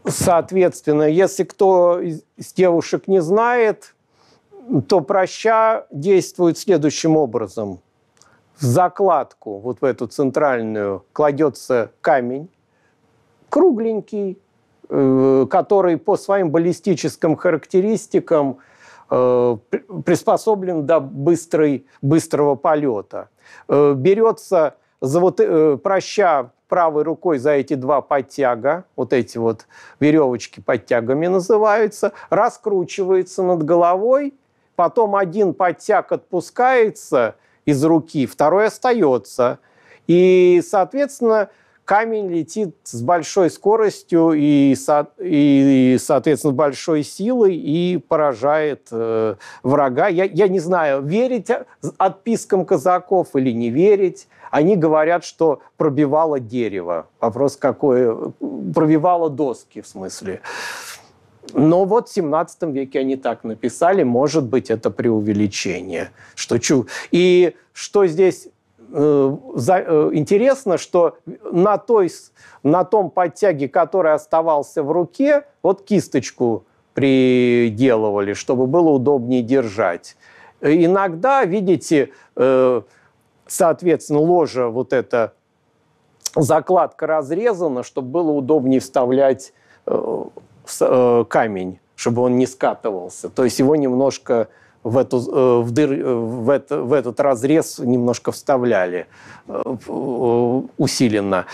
Соответственно, если кто из девушек не знает, то проща действует следующим образом. В закладку, вот в эту центральную, кладется камень, кругленький, э, который по своим баллистическим характеристикам э, приспособлен до быстрой, быстрого полета. Э, берется за вот, проща правой рукой за эти два подтяга, вот эти вот веревочки подтягами называются, раскручивается над головой – потом один подтяг отпускается из руки, второй остается. И, соответственно, камень летит с большой скоростью и, со, и соответственно, большой силой и поражает э, врага. Я, я не знаю, верить отпискам казаков или не верить. Они говорят, что пробивало дерево. Вопрос какой? Пробивало доски, в смысле. Э, но вот в 17 веке они так написали, может быть, это преувеличение. Что чу... И что здесь э, э, интересно, что на, той, на том подтяге, который оставался в руке, вот кисточку приделывали, чтобы было удобнее держать. Иногда, видите, э, соответственно, ложа вот эта закладка разрезана, чтобы было удобнее вставлять Э, камень, чтобы он не скатывался. То есть его немножко в, эту, э, в, дыр, э, в, это, в этот разрез немножко вставляли усиленно.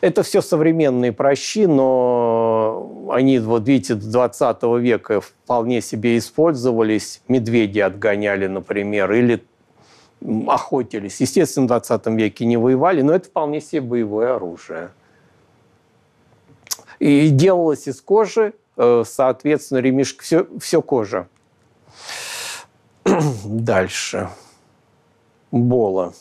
Это все современные прощи, но они, вот видите, до 20 века вполне себе использовались. Медведи отгоняли, например, или охотились. Естественно, в 20 веке не воевали, но это вполне себе боевое оружие. И делалось из кожи, э, соответственно, ремешки, все, все кожа. Дальше. Бола.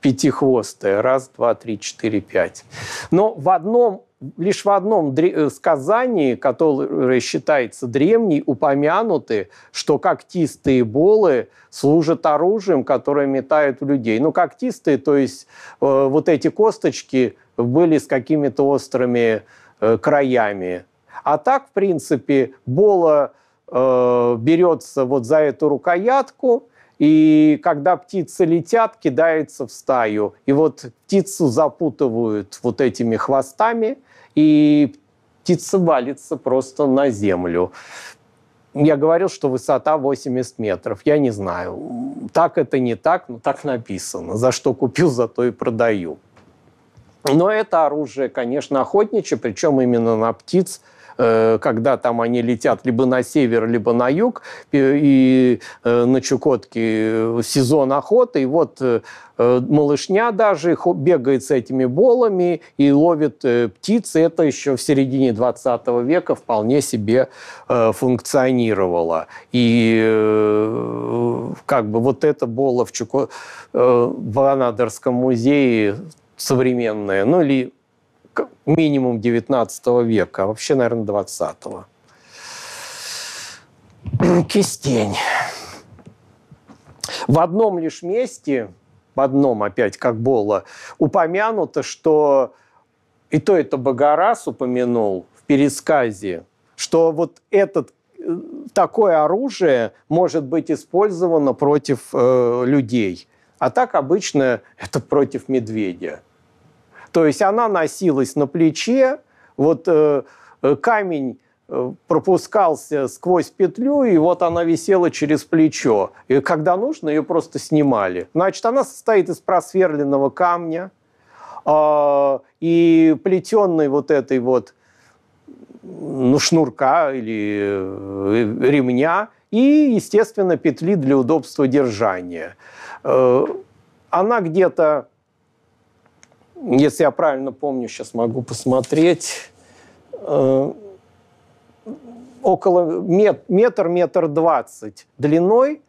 Пятихвостая. Раз, два, три, четыре, пять. Но в одном лишь в одном э, сказании, которое считается древней, упомянуты, что когтистые болы служат оружием, которое метают в людей. Ну, когтистые, то есть э, вот эти косточки были с какими-то острыми э, краями. А так, в принципе, Бола э, берется вот за эту рукоятку, и когда птицы летят, кидается в стаю. И вот птицу запутывают вот этими хвостами, и птица валится просто на землю. Я говорил, что высота 80 метров. Я не знаю, так это не так, но так написано. За что купил, зато и продаю. Но это оружие, конечно, охотничье, причем именно на птиц, э, когда там они летят либо на север, либо на юг, и э, на Чукотке э, сезон охоты, и вот малышня даже бегает с этими болами и ловит птицы. Это еще в середине 20 века вполне себе функционировало. И как бы вот это бола в, Чуко... в Анадырском музее современная, ну или минимум 19 века, а вообще, наверное, 20 -го. Кистень. В одном лишь месте, в одном опять, как было, упомянуто, что и то это Багарас упомянул в пересказе, что вот этот э, такое оружие может быть использовано против э, людей. А так обычно это против медведя. То есть она носилась на плече, вот э, э камень э, пропускался сквозь петлю, и вот она висела через плечо. И когда нужно, ее просто снимали. Значит, она состоит из просверленного камня э, и плетенной вот этой вот ну, шнурка или э, ремня и, естественно, петли для удобства держания. Э, она где-то если я правильно помню, сейчас могу посмотреть, э, около метр, метр двадцать длиной,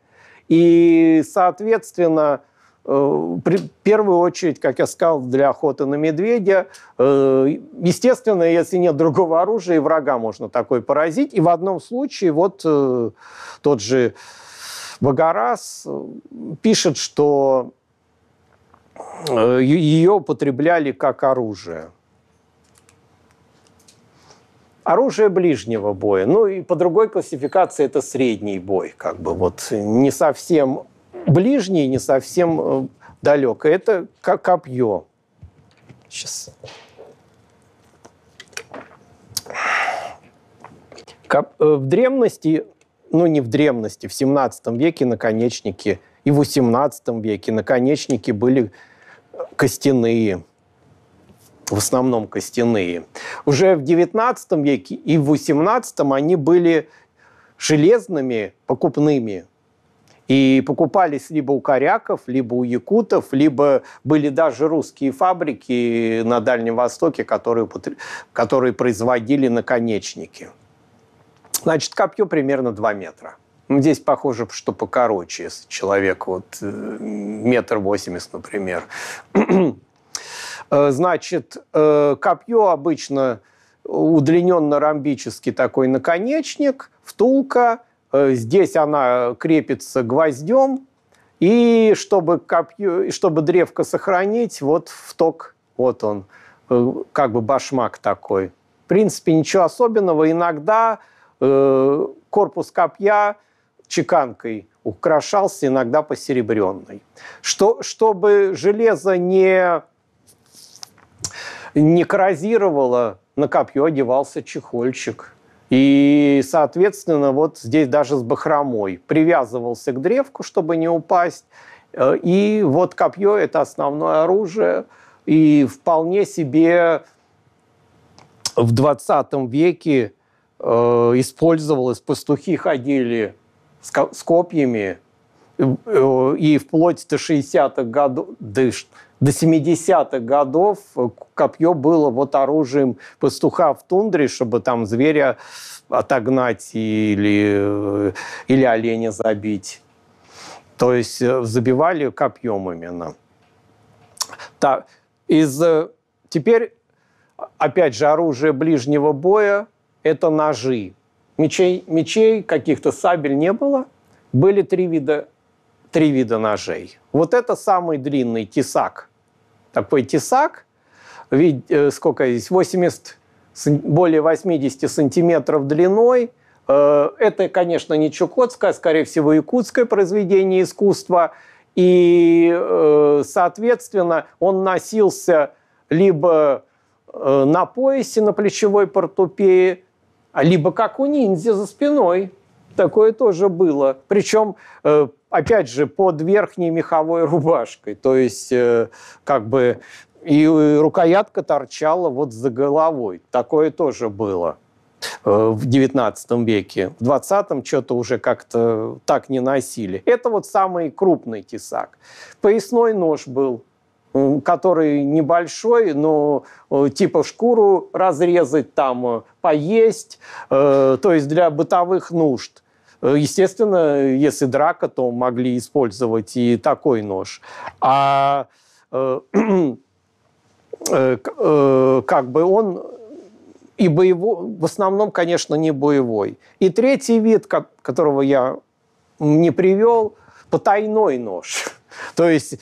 и, соответственно, э, в первую очередь, как я сказал, для охоты на медведя, э, естественно, если нет другого оружия, и врага можно такой поразить. И в одном случае вот тот же Багарас пишет, что ее э, употребляли как оружие. Оружие ближнего боя. Ну и по другой классификации это средний бой. Как бы вот не совсем ближний, не совсем э, далеко. Это как копье. Сейчас. Э, в древности, ну не в древности, в 17 веке наконечники – и в XVIII веке наконечники были костяные, в основном костяные. Уже в XIX веке и в XVIII они были железными, покупными. И покупались либо у коряков, либо у якутов, либо были даже русские фабрики на Дальнем Востоке, которые, которые производили наконечники. Значит, копье примерно 2 метра – ну, здесь похоже, что покороче, если человек вот э, метр восемьдесят, например. Э, значит, э, копье обычно удлиненно-ромбический такой наконечник, втулка. Здесь она крепится гвоздем. И чтобы, копье, чтобы древко сохранить, вот вток, вот он, как бы башмак такой. В принципе, ничего особенного. Иногда корпус копья – чеканкой украшался, иногда посеребренной. Что, чтобы железо не, не коррозировало, на копье одевался чехольчик. И, соответственно, вот здесь даже с бахромой привязывался к древку, чтобы не упасть. Э, и вот копье – это основное оружие, и вполне себе в 20 веке э, использовалось. Пастухи ходили с копьями э, э, и вплоть до 60-х годов, до, до 70-х годов копье было вот оружием пастуха в тундре, чтобы там зверя отогнать или, э, или оленя забить. То есть забивали копьем именно. Так, из, теперь, опять же, оружие ближнего боя – это ножи. Мечей, мечей каких-то сабель не было. Были три вида, три вида ножей. Вот это самый длинный тесак. Такой тесак, вид, э, сколько здесь, 80, более 80 сантиметров длиной. Э, это, конечно, не Чукотское, а, скорее всего, якутское произведение искусства. И, э, соответственно, он носился либо на поясе, на плечевой портупее, а либо как у ниндзя за спиной. Такое тоже было. Причем, э, опять же, под верхней меховой рубашкой. То есть, э, как бы, и рукоятка торчала вот за головой. Такое тоже было э, в 19 веке. В 20 что-то уже как-то так не носили. Это вот самый крупный тесак. Поясной нож был который небольшой, но э, типа шкуру разрезать, там э, поесть, э, то есть для бытовых нужд. Естественно, если драка, то могли использовать и такой нож. А как бы он и боевой, в основном, конечно, не боевой. И третий вид, которого я не привел, потайной нож. То есть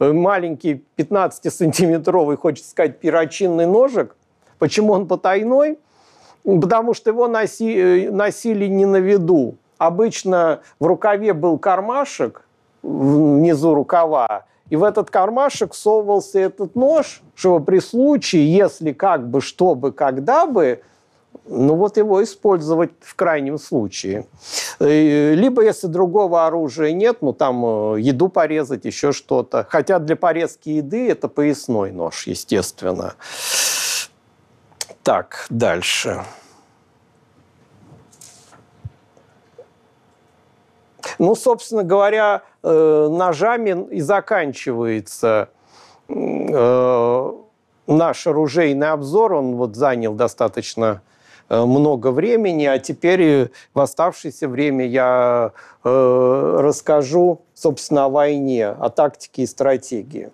маленький 15-сантиметровый, хочется сказать, перочинный ножик. Почему он потайной? Потому что его носи, э, носили не на виду. Обычно в рукаве был кармашек внизу рукава, и в этот кармашек совывался этот нож, чтобы при случае, если как бы, что бы, когда бы, ну вот его использовать в крайнем случае. Э, либо, если другого оружия нет, ну там э, еду порезать, еще что-то. Хотя для порезки еды это поясной нож, естественно. Так, дальше. Ну, собственно говоря, э, ножами и заканчивается наш оружейный обзор. Он вот занял достаточно Э, много времени, а теперь э, в оставшееся время я э, расскажу, собственно, о войне, о тактике и стратегии.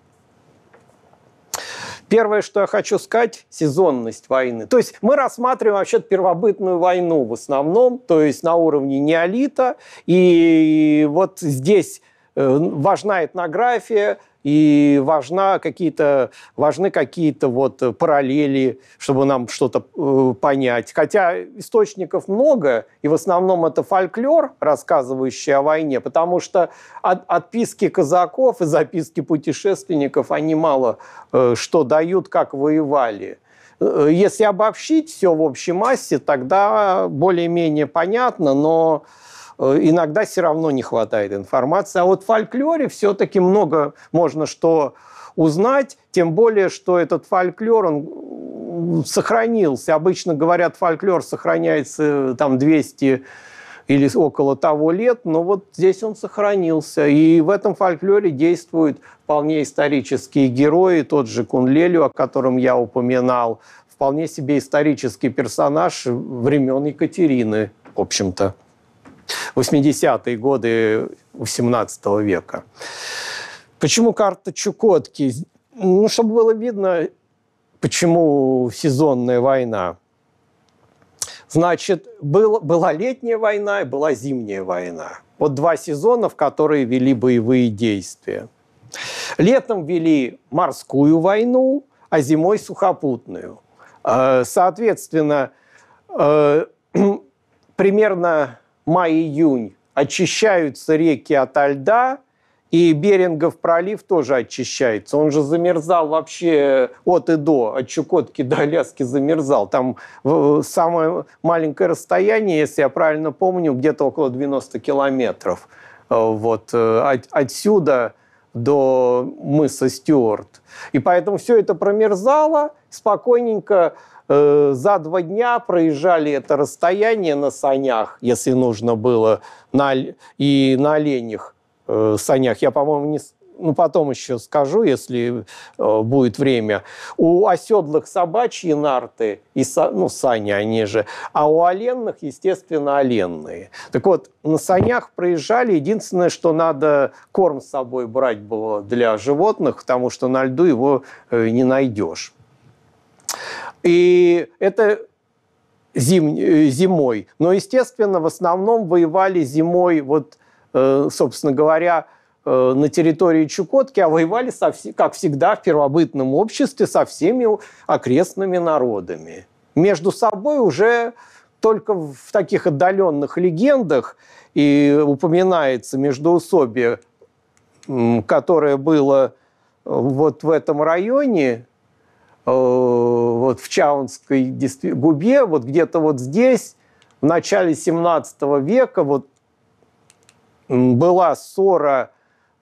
Первое, что я хочу сказать, сезонность войны. То есть мы рассматриваем вообще первобытную войну в основном, то есть на уровне неолита. И вот здесь э, важна этнография, и важна какие-то, важны какие-то вот параллели, чтобы нам что-то э, понять. Хотя источников много, и в основном это фольклор, рассказывающий о войне, потому что от, отписки казаков и записки путешественников, они мало э, что дают, как воевали. Э, если обобщить все в общей массе, тогда более-менее понятно, но Э, иногда все равно не хватает информации. А вот в фольклоре все-таки много можно что узнать, тем более, что этот фольклор, он сохранился. Обычно говорят, фольклор сохраняется э, там 200 или около того лет, но вот здесь он сохранился. И в этом фольклоре действуют вполне исторические герои, тот же Кунлелю, о котором я упоминал, вполне себе исторический персонаж времен Екатерины, в общем-то. 80-е годы 18 века. Почему карта Чукотки? Ну, чтобы было видно, почему сезонная война. Значит, был, была летняя война и была зимняя война. Вот два сезона, в которые вели боевые действия. Летом вели морскую войну, а зимой сухопутную. Э, соответственно, э, примерно май-июнь очищаются реки от льда, и Берингов пролив тоже очищается. Он же замерзал вообще от и до, от Чукотки до Аляски замерзал. Там э, самое маленькое расстояние, если я правильно помню, где-то около 90 километров. Э, вот э, от, отсюда до мыса Стюарт. И поэтому все это промерзало, спокойненько Э, за два дня проезжали это расстояние на санях, если нужно было, на, и на оленях э, санях. Я, по-моему, не, ну, потом еще скажу, если э, будет время. У оседлых собачьи нарты, и, са, ну, сани они же, а у оленных, естественно, оленные. Так вот, на санях проезжали. Единственное, что надо корм с собой брать было для животных, потому что на льду его э, не найдешь. И это зим, э, зимой. Но, естественно, в основном воевали зимой, вот, э, собственно говоря, э, на территории Чукотки, а воевали, со, как всегда, в первобытном обществе со всеми окрестными народами. Между собой уже только в таких отдаленных легендах и упоминается междоусобие, которое было вот в этом районе Э, вот в Чаунской губе, вот где-то вот здесь, в начале 17 века, вот была ссора,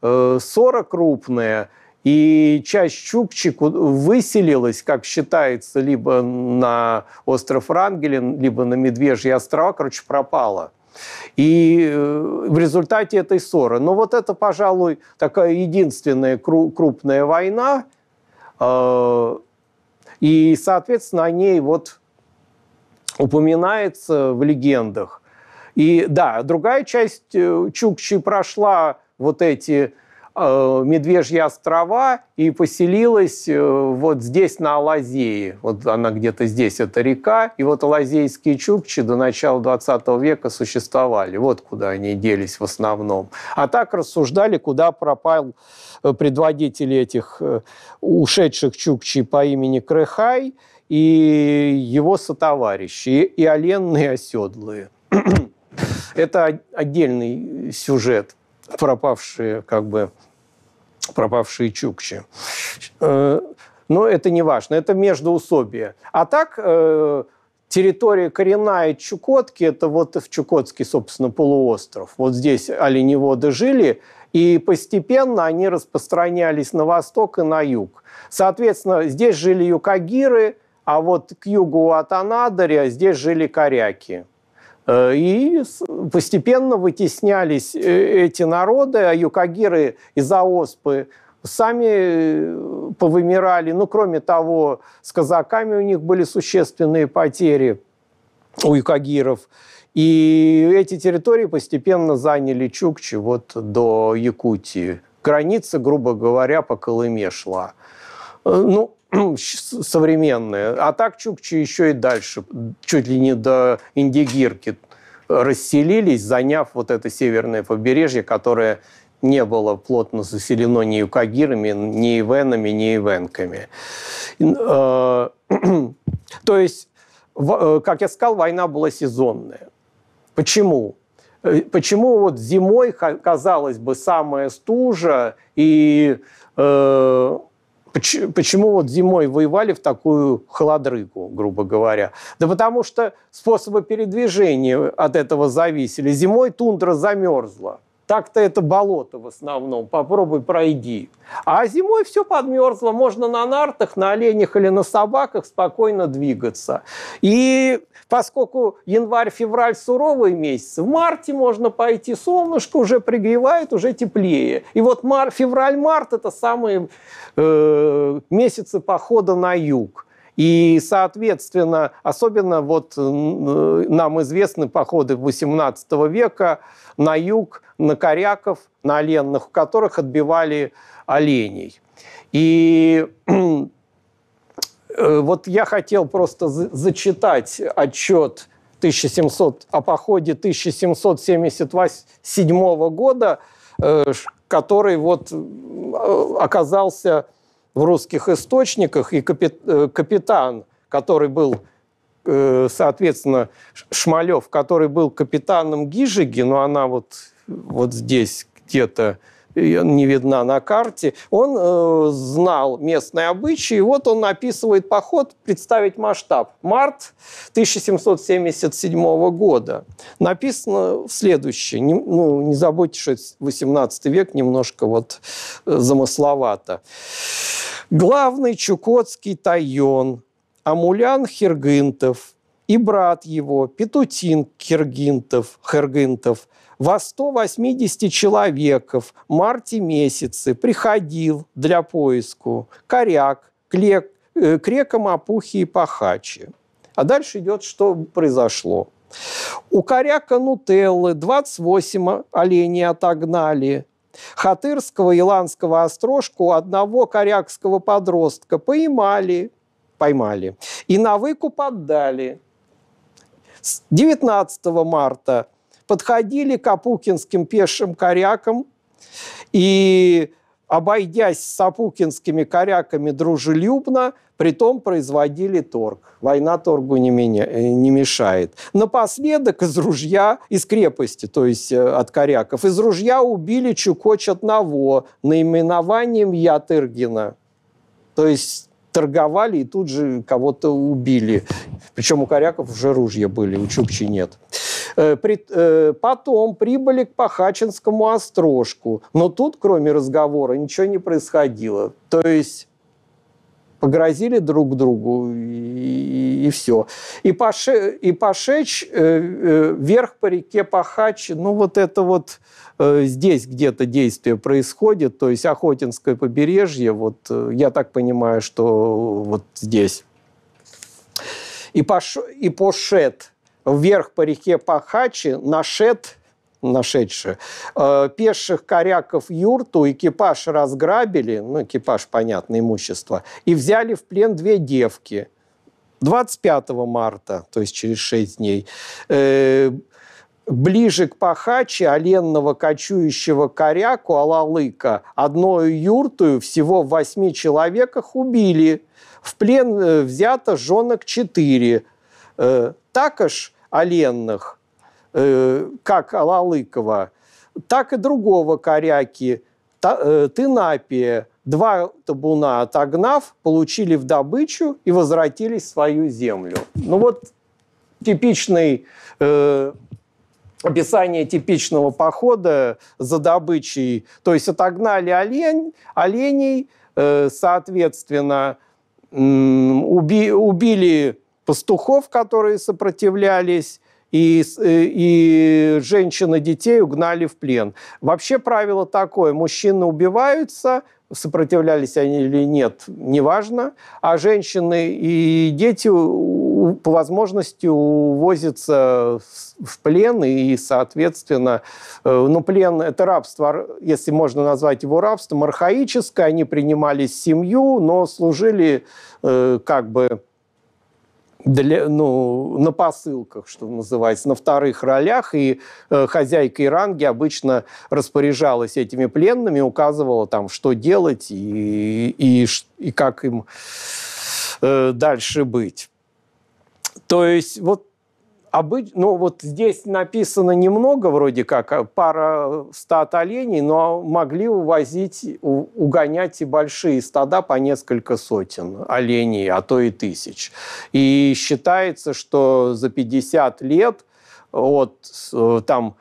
ссора э, крупная, и часть Чукчик выселилась, как считается, либо на остров Рангелин, либо на Медвежьи острова, короче, пропала. И э, в результате этой ссоры. Но вот это, пожалуй, такая единственная крупная война, и, соответственно, о ней вот упоминается в легендах. И да, другая часть э, Чукчи прошла вот эти Э, Медвежья острова и поселилась э, вот здесь, на Алазее. Вот она где-то здесь, это река. И вот алазейские чукчи до начала 20 века существовали. Вот куда они делись в основном. А так рассуждали, куда пропал э, предводитель этих ушедших чукчи по имени Крыхай и его сотоварищи, и оленные оседлые. Это отдельный сюжет, пропавшие как бы пропавшие чукчи. Э, но это не важно, это междоусобие. А так э, территория коренная Чукотки, это вот в Чукотске, собственно, полуостров. Вот здесь оленеводы жили, и постепенно они распространялись на восток и на юг. Соответственно, здесь жили юкагиры, а вот к югу от Анадыря здесь жили коряки. Э, и постепенно вытеснялись э, эти народы, а юкагиры из-за сами э, повымирали. Ну, кроме того, с казаками у них были существенные потери у юкагиров. И эти территории постепенно заняли Чукчи вот до Якутии. Граница, грубо говоря, по Колыме шла. Ну, современные. А так чукчи еще и дальше, чуть ли не до Индигирки э, расселились, заняв вот это северное побережье, которое не было плотно заселено ни юкагирами, ни ивенами, ни ивенками. Э, то есть, э, как я сказал, война была сезонная. Почему? Почему вот зимой, казалось бы, самая стужа и Почему, почему вот зимой воевали в такую холодрыгу, грубо говоря? Да потому что способы передвижения от этого зависели. Зимой тундра замерзла. Так-то это болото в основном, попробуй пройди. А зимой все подмерзло, можно на нартах, на оленях или на собаках спокойно двигаться. И поскольку январь-февраль суровые месяцы, в марте можно пойти, солнышко уже пригревает, уже теплее. И вот февраль-март – это самые э, месяцы похода на юг. И, соответственно, особенно вот э, нам известны походы 18 века на юг, на коряков, на оленных, у которых отбивали оленей. И э, вот я хотел просто зачитать отчет 1700, о походе 1777 года, э, который вот оказался в русских источниках, и э, капитан, который был э, соответственно, Шмалев, который был капитаном Гижиги, но она вот, вот здесь где-то, не видна на карте, он э, знал местные обычаи, и вот он описывает поход, представить масштаб. Март 1777 года. Написано следующее, не, ну, не забудьте, что 18 век немножко вот э, замысловато. Главный Чукотский Тайон, Амулян Хиргынтов, и брат его, Петутин Хергинтов Хергинтов, во 180 человеков в марте месяце приходил для поиску коряк, клек, э, крека, мапухи и пахачи. А дальше идет, что произошло. У коряка Нутеллы 28 оленей отогнали, Хатырского иландского острожку одного корякского подростка поймали, поймали и на выкуп отдали. 19 марта подходили к апукинским пешим корякам и, обойдясь с апукинскими коряками дружелюбно, притом производили торг. Война торгу не, меня, э, не мешает. Напоследок из ружья, из крепости, то есть э, от коряков, из ружья убили Чукоч одного наименованием Ятыргина. То есть торговали и тут же кого-то убили. Причем у коряков уже ружья были, у Чукчи нет. Э, э, потом прибыли к Пахачинскому острожку, но тут, кроме разговора, ничего не происходило. То есть погрозили друг другу, и, и все. И, поше, и пошечь э, э, вверх по реке Пахачи. ну вот это вот э, здесь где-то действие происходит, то есть Охотинское побережье, вот э, я так понимаю, что вот здесь. И, пош, и пошет – вверх по реке Пахачи нашед нашедшие. Э, пеших коряков юрту экипаж разграбили, ну, экипаж, понятно, имущество, и взяли в плен две девки. 25 марта, то есть через 6 дней, э, ближе к Пахаче, оленного кочующего коряку Алалыка, одной юртую всего в восьми человеках убили. В плен э, взято женок четыре. так аж Оленных, э, как Алалыкова, так и другого Коряки, э, Тынапия, два табуна отогнав, получили в добычу и возвратились в свою землю. Ну вот типичный э, описание типичного похода за добычей. То есть отогнали олень, оленей, э, соответственно, э, уби, убили пастухов, которые сопротивлялись, и, э, и женщин детей угнали в плен. Вообще правило такое, мужчины убиваются, сопротивлялись они или нет, неважно, а женщины и дети по возможности увозятся в плен и, соответственно, э, ну, плен – это рабство, если можно назвать его рабством, архаическое, они принимались семью, но служили э, как бы для, ну, на посылках, что называется, на вторых ролях, и э, хозяйка Иранги обычно распоряжалась этими пленными, указывала там, что делать и, и, и как им э, дальше быть. То есть вот обыч... А ну вот здесь написано немного вроде как, а, пара стад оленей, но могли увозить, угонять и большие стада по несколько сотен оленей, а то и тысяч. И считается, что за 50 лет от э, там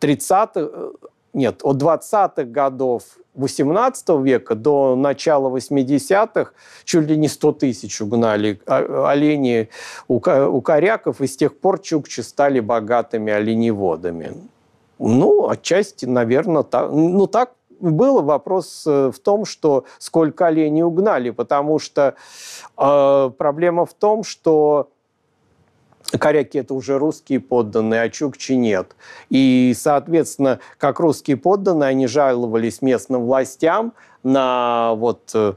30-х, э, нет, от 20-х годов XVIII века до начала 80-х чуть ли не 100 тысяч угнали а, олени у коряков, и с тех пор чукчи стали богатыми оленеводами. Ну, отчасти, наверное, так, ну, так было вопрос э, в том, что сколько оленей угнали, потому что э, проблема в том, что Коряки – это уже русские подданные, а Чукчи нет. И, соответственно, как русские подданные, они жаловались местным властям на вот э,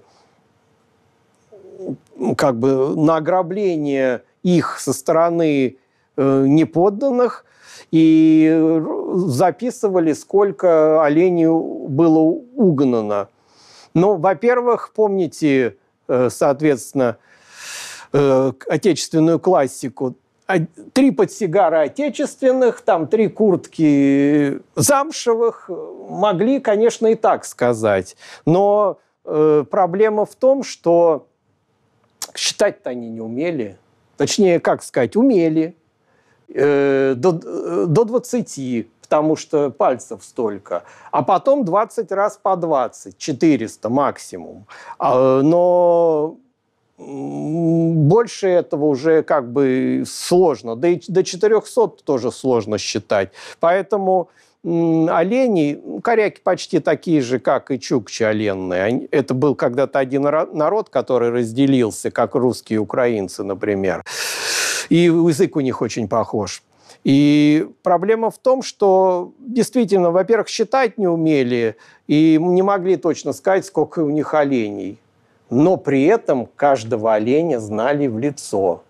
как бы на ограбление их со стороны э, неподданных и записывали, сколько оленей было угнано. Ну, во-первых, помните, э, соответственно, отечественную классику а, три подсигара отечественных, там три куртки замшевых, могли, конечно, и так сказать. Но э, проблема в том, что считать-то они не умели. Точнее, как сказать, умели э, до, до 20, потому что пальцев столько. А потом 20 раз по 20, 400 максимум. А, но больше этого уже как бы сложно. Да и до 400 тоже сложно считать. Поэтому оленей, ну, коряки почти такие же, как и чукчи оленные. Это был когда-то один народ, который разделился, как русские и украинцы, например. И язык у них очень похож. И проблема в том, что действительно, во-первых, считать не умели и не могли точно сказать, сколько у них оленей но при этом каждого оленя знали в лицо,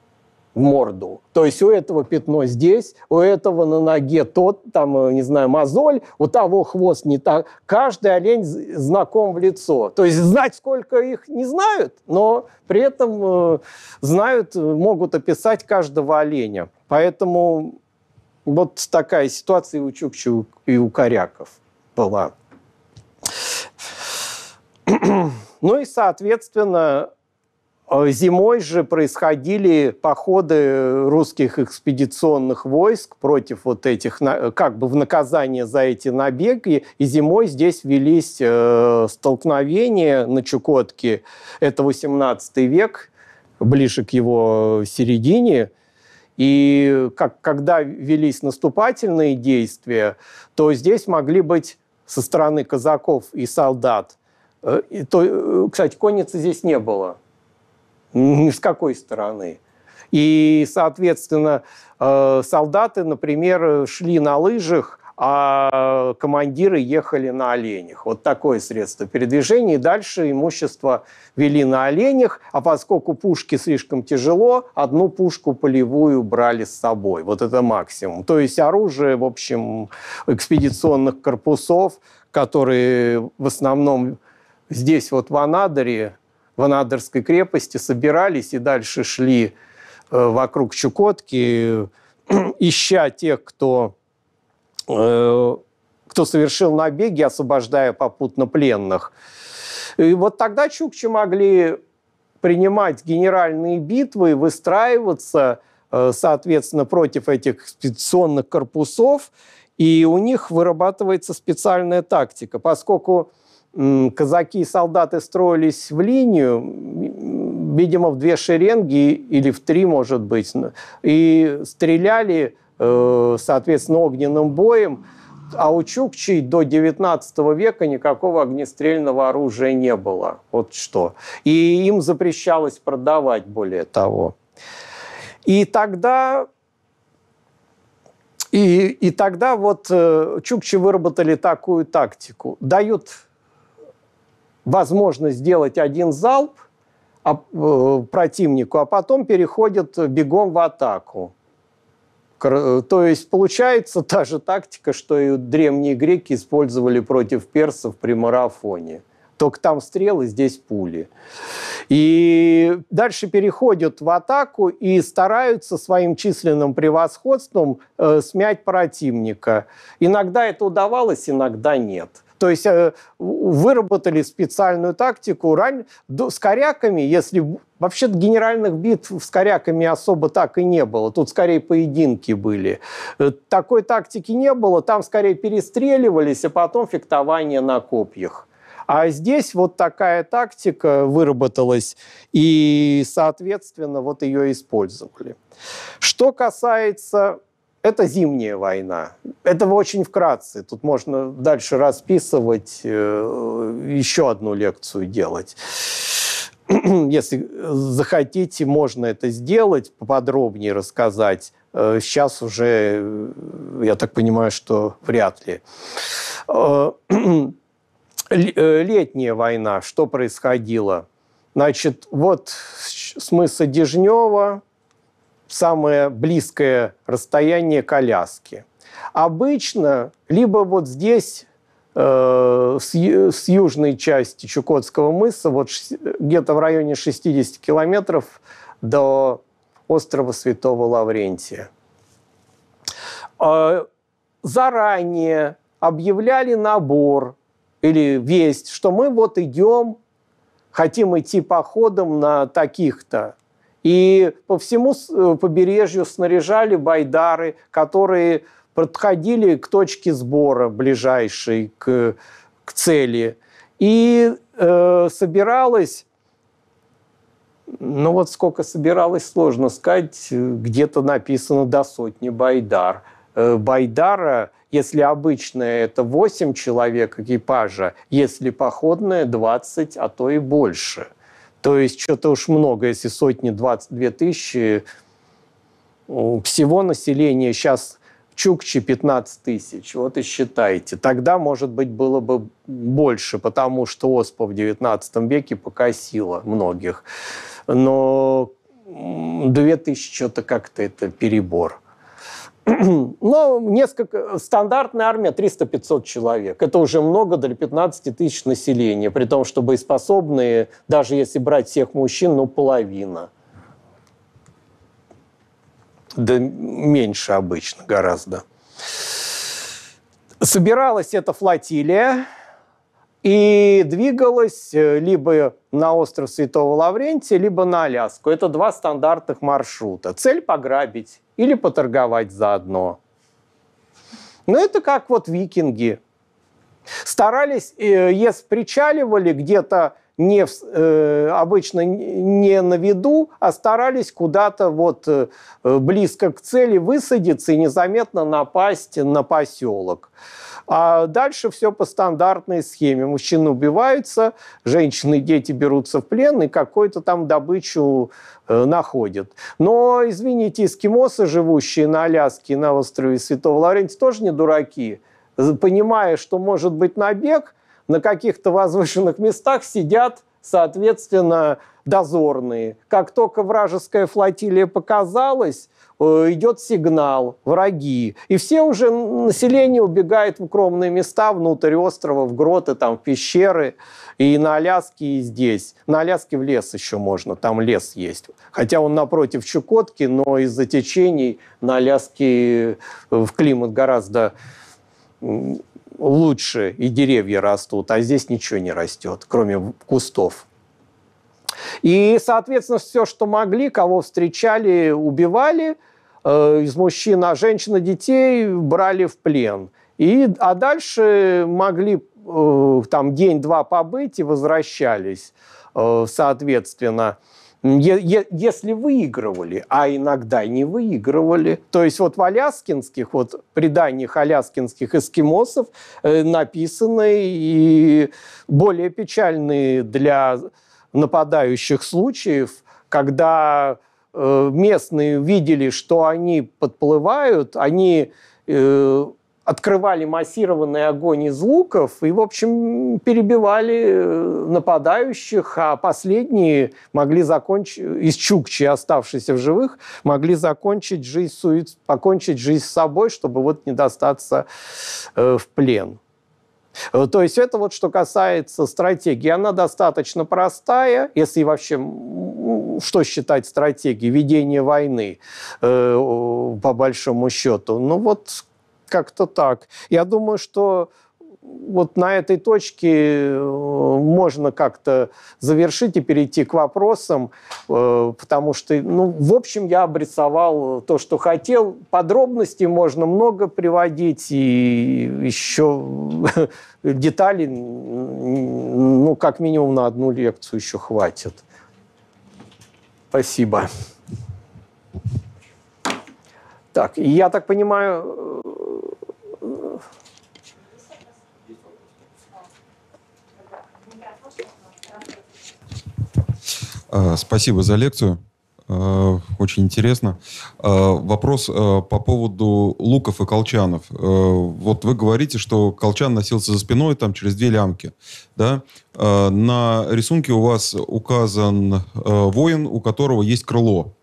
в морду. То есть у этого пятно здесь, у этого на ноге тот, там, э, не знаю, мозоль, у того хвост не так. Каждый олень знаком в лицо. То есть знать, сколько их не знают, но при этом э, знают, э, могут описать каждого оленя. Поэтому вот такая ситуация и у Чукчу, и у Коряков была. Ну и, соответственно, э, Зимой же происходили походы русских экспедиционных войск против вот этих, э, как бы в наказание за эти набеги. И зимой здесь велись э, столкновения на Чукотке. Это 18 век, ближе к его середине. И как, когда велись наступательные действия, то здесь могли быть со стороны казаков и солдат – Э, и то, э, кстати, конницы здесь не было. Ни с какой стороны. И, соответственно, э, солдаты, например, шли на лыжах, а командиры ехали на оленях. Вот такое средство передвижения. И дальше имущество вели на оленях, а поскольку пушки слишком тяжело, одну пушку полевую брали с собой. Вот это максимум. То есть оружие, в общем, экспедиционных корпусов, которые в основном здесь вот в Анадыре, в Анадырской крепости собирались и дальше шли э, вокруг Чукотки, ища тех, кто, э, кто совершил набеги, освобождая попутно пленных. И вот тогда чукчи могли принимать генеральные битвы, выстраиваться, э, соответственно, против этих экспедиционных корпусов, и у них вырабатывается специальная тактика, поскольку казаки и солдаты строились в линию, видимо, в две шеренги или в три, может быть, и стреляли, э, соответственно, огненным боем. А у Чукчей до 19 века никакого огнестрельного оружия не было. Вот что. И им запрещалось продавать, более того. И тогда и, и тогда вот э, чукчи выработали такую тактику. Дают возможно сделать один залп э, противнику, а потом переходят э, бегом в атаку. Э, то есть получается та же тактика, что и древние греки использовали против персов при марафоне. Только там стрелы, здесь пули. И дальше переходят в атаку и стараются своим численным превосходством э, смять противника. Иногда это удавалось, иногда нет. То есть э, выработали специальную тактику. Ран... С коряками, если... Вообще генеральных битв с коряками особо так и не было. Тут скорее поединки были. Э, такой тактики не было. Там скорее перестреливались, а потом фехтование на копьях. А здесь вот такая тактика выработалась, и, соответственно, вот ее использовали. Что касается это зимняя война. Это очень вкратце. Тут можно дальше расписывать, э, еще одну лекцию делать. Если захотите, можно это сделать, поподробнее рассказать. Э, сейчас уже, э, я так понимаю, что вряд ли. Летняя война, что происходило? Значит, вот с мыса Дежнева – самое близкое расстояние коляски. Обычно либо вот здесь э, с, южной части Чукотского мыса, вот где-то в районе 60 километров до острова Святого Лаврентия. А, заранее объявляли набор или весть, что мы вот идем, хотим идти походом на таких-то и по всему э, побережью снаряжали байдары, которые подходили к точке сбора ближайшей, к, к цели. И э, собиралось, ну вот сколько собиралось, сложно сказать, э, где-то написано до сотни байдар. Э, байдара, если обычная, это 8 человек экипажа, если походная, 20, а то и больше – то есть что-то уж много, если сотни, 22 тысячи. Всего населения сейчас Чукчи 15 тысяч, вот и считайте. Тогда, может быть, было бы больше, потому что оспа в 19 веке покосила многих. Но 2000 что-то как-то это перебор. Но несколько... Стандартная армия 300-500 человек. Это уже много для 15 тысяч населения. При том, что боеспособные, даже если брать всех мужчин, ну, половина. Да меньше обычно, гораздо. Собиралась эта флотилия и двигалась э, либо на остров Святого Лаврентия, либо на Аляску. Это два стандартных маршрута. Цель – пограбить или поторговать заодно. Но ну, это как вот викинги. Старались, э, если причаливали где-то не, э, обычно не на виду, а старались куда-то вот близко к цели высадиться и незаметно напасть на поселок. А дальше все по стандартной схеме. Мужчины убиваются, женщины и дети берутся в плен и какую-то там добычу э, находят. Но, извините, эскимосы, живущие на Аляске и на острове Святого Лаврентия, тоже не дураки. Понимая, что может быть набег, на каких-то возвышенных местах сидят, соответственно, дозорные. Как только вражеская флотилия показалась, Э, идет сигнал, враги, и все уже население убегает в укромные места, внутрь острова, в гроты, там, в пещеры, и на Аляске, и здесь. На Аляске в лес еще можно, там лес есть. Хотя он напротив Чукотки, но из-за течений на Аляске э, в климат гораздо лучше, и деревья растут, а здесь ничего не растет, кроме кустов. И, соответственно, все, что могли, кого встречали, убивали – Э, из мужчин, а женщин и детей брали в плен. И, а дальше могли э, там день-два побыть и возвращались, э, соответственно если выигрывали, а иногда не выигрывали. То есть вот в аляскинских, вот преданиях аляскинских эскимосов написаны и более печальные для нападающих случаев, когда Э, местные видели, что они подплывают, они э, открывали массированный огонь из луков и, в общем, перебивали э, нападающих, а последние могли закончить, из Чукчи, оставшиеся в живых, могли закончить жизнь, покончить жизнь с собой, чтобы вот не достаться в плен. Э, то есть это вот что касается стратегии. Она достаточно простая, если вообще что считать стратегией ведения войны э, по большому счету. Ну вот как-то так. Я думаю, что вот на этой точке э, можно как-то завершить и перейти к вопросам, э, потому что, ну, в общем, я обрисовал то, что хотел. Подробностей можно много приводить, и еще деталей, ну, как минимум на одну лекцию еще хватит. Спасибо. Так, я так понимаю, э, А, спасибо за лекцию. А, очень интересно. А, вопрос по поводу луков и колчанов. Вот вы говорите, что колчан носился за спиной там через две лямки. Да? На рисунке у вас указан воин, у которого есть крыло.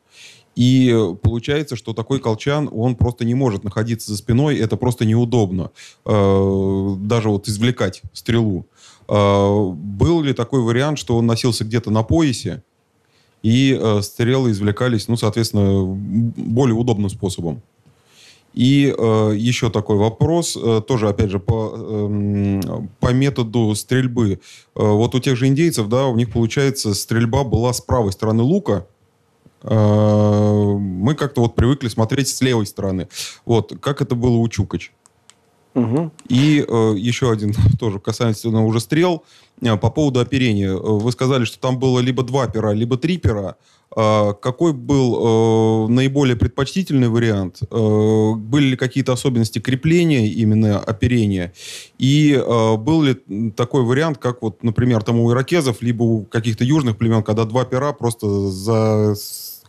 И получается, что такой колчан, он просто не может находиться за спиной, это просто неудобно. Даже вот извлекать стрелу. Был ли такой вариант, что он носился где-то на поясе, и э, стрелы извлекались, ну, соответственно, более удобным способом. И э, еще такой вопрос, э, тоже, опять же, по, э, по методу стрельбы. Э, вот у тех же индейцев, да, у них, получается, стрельба была с правой стороны лука, э, мы как-то вот привыкли смотреть с левой стороны. Вот, как это было у Чукач? Угу. И э, еще один тоже касательно ну, уже стрел. Э, по поводу оперения. Э, вы сказали, что там было либо два пера, либо три пера. Э, какой был э, наиболее предпочтительный вариант? Э, были ли какие-то особенности крепления именно оперения? И э, был ли такой вариант, как вот, например, там у иракезов, либо у каких-то южных племен, когда два пера просто за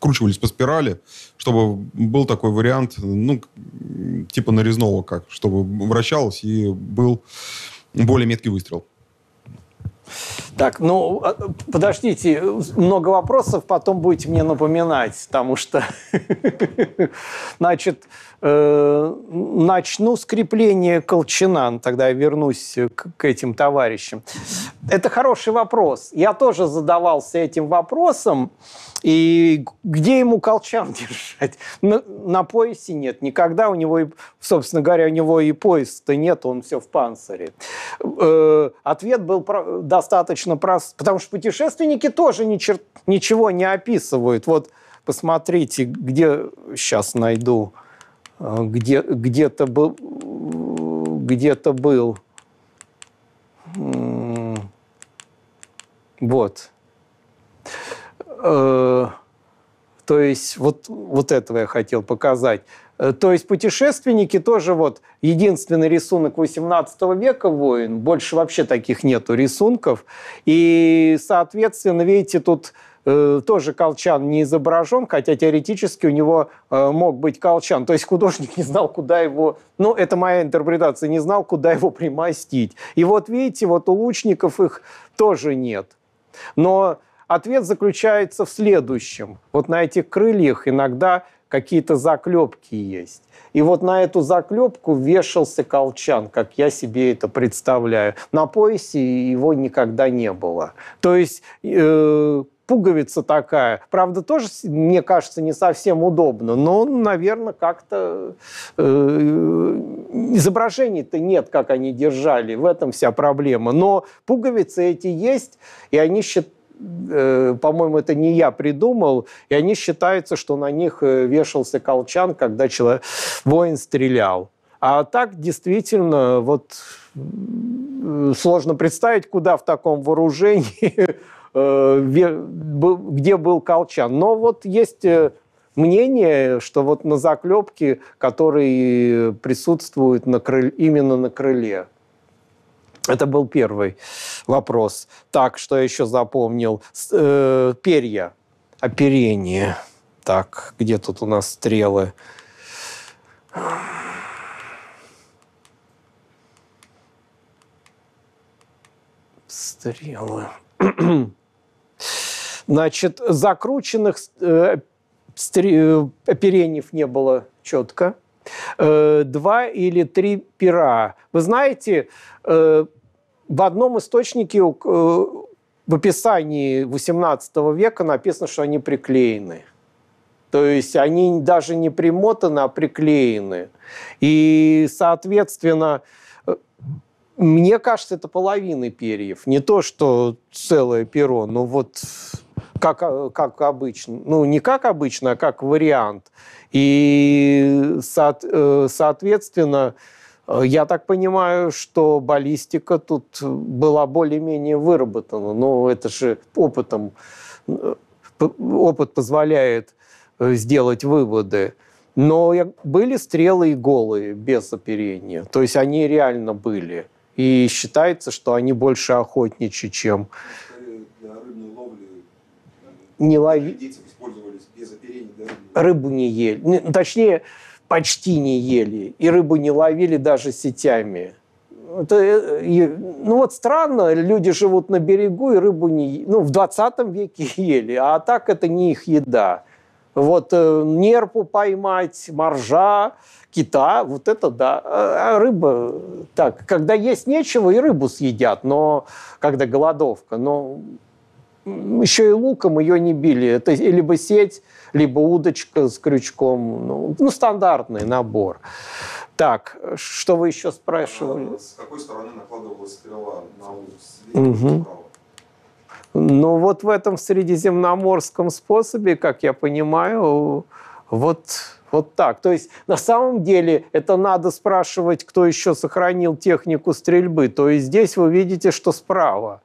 вкручивались по спирали, чтобы был такой вариант, ну, типа нарезного как, чтобы вращалось и был более меткий выстрел. Так, ну, а, подождите, много вопросов, потом будете мне напоминать, потому что, значит, Э, начну скрепление Колчина, тогда я вернусь к, к этим товарищам. Это хороший вопрос. Я тоже задавался этим вопросом. И где ему колчан держать? На, на поясе нет. Никогда у него, собственно говоря, у него и пояса-то нет, он все в панцире. Э, ответ был про- достаточно прост, потому что путешественники тоже ни чер- ничего не описывают. Вот посмотрите, где сейчас найду а, где, где-то был, где-то был, вот. Э, то есть вот, вот этого я хотел показать. Э, то есть путешественники тоже вот единственный рисунок 18 века воин. Больше вообще таких нету рисунков. И, соответственно, видите, тут Э, тоже колчан не изображен, хотя теоретически у него э, мог быть колчан. То есть художник не знал, куда его... Ну, это моя интерпретация, не знал, куда его примостить. И вот видите, вот у лучников их тоже нет. Но ответ заключается в следующем. Вот на этих крыльях иногда какие-то заклепки есть. И вот на эту заклепку вешался колчан, как я себе это представляю. На поясе его никогда не было. То есть э, пуговица такая. Правда, тоже, мне кажется, не совсем удобно, но, наверное, как-то э, изображений-то нет, как они держали. В этом вся проблема. Но пуговицы эти есть, и они считают э, по-моему, это не я придумал, и они считаются, что на них э, вешался колчан, когда человек, воин стрелял. А так действительно вот сложно представить, куда в таком вооружении Э, где был Колчан. Но вот есть э, мнение, что вот на заклепке, который присутствует на крыль, именно на крыле, это был первый вопрос. Так, что я еще запомнил? Э, перья, оперение. Так, где тут у нас стрелы? Стрелы. Значит, закрученных оперений э, э, не было четко. Э, два или три пера. Вы знаете, в одном источнике в описании XVIII века написано, что они приклеены. То есть они даже не примотаны, а приклеены. И, соответственно, мне кажется, это половины перьев. Не то, что целое перо, но вот как, э, как обычно, ну не как обычно, а как вариант. И, э, соответственно, э, я так понимаю, что баллистика тут была более-менее выработана. Но это же опытом, опыт позволяет сделать выводы. Но были стрелы и голые, без оперения. То есть они реально были. И считается, что они больше охотничьи, чем не ловили. Рыбу не ели. Ну, точнее, почти не ели. И рыбу не ловили даже сетями. Это, э, ну вот странно, люди живут на берегу и рыбу не... Ну, в 20 веке ели, а так это не их еда. Вот э, нерпу поймать, моржа, кита, вот это да. А, а рыба, так, когда есть нечего, и рыбу съедят, но когда голодовка. Но еще и луком ее не били. Это либо сеть, либо удочка с крючком. Ну, ну стандартный набор. Так, что вы еще спрашивали? А, с какой стороны накладывалась стрела на ус? Угу. Ну вот в этом средиземноморском способе, как я понимаю, вот, вот так. То есть на самом деле это надо спрашивать, кто еще сохранил технику стрельбы. То есть здесь вы видите, что справа.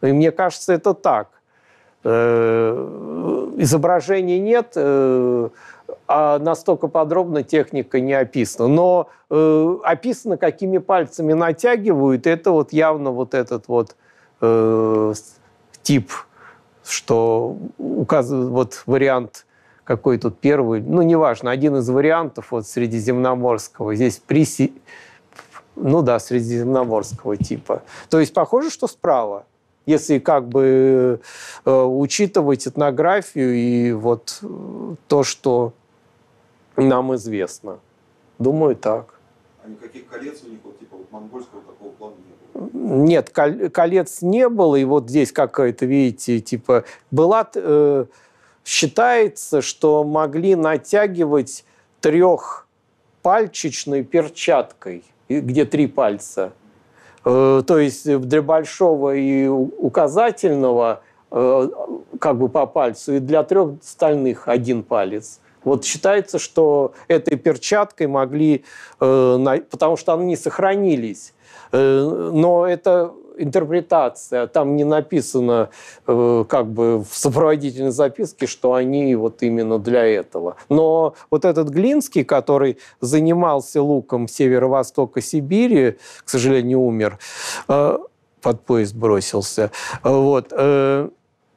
И мне кажется, это так. Э, изображений нет, э, а настолько подробно техника не описана. Но э, описано, какими пальцами натягивают, это вот явно вот этот вот тип, что указывает вот вариант какой тут первый, ну, неважно, один из вариантов вот средиземноморского. Здесь приси... Ну да, средиземноморского типа. То есть похоже, что справа если как бы э, учитывать этнографию и вот э, то, что нам известно. Думаю, так. А никаких колец у них, вот, типа вот монгольского такого плана не было? Нет, колец не было. И вот здесь какая-то, видите, типа была... Э, считается, что могли натягивать трехпальчичной перчаткой, где три пальца – Э, то есть для большого и указательного э, как бы по пальцу, и для трех стальных один палец – вот считается, что этой перчаткой могли, э, потому что они сохранились. Но это интерпретация. Там не написано э, как бы в сопроводительной записке, что они вот именно для этого. Но вот этот Глинский, который занимался луком северо-востока Сибири, к сожалению, умер, э, под поезд бросился, э, вот,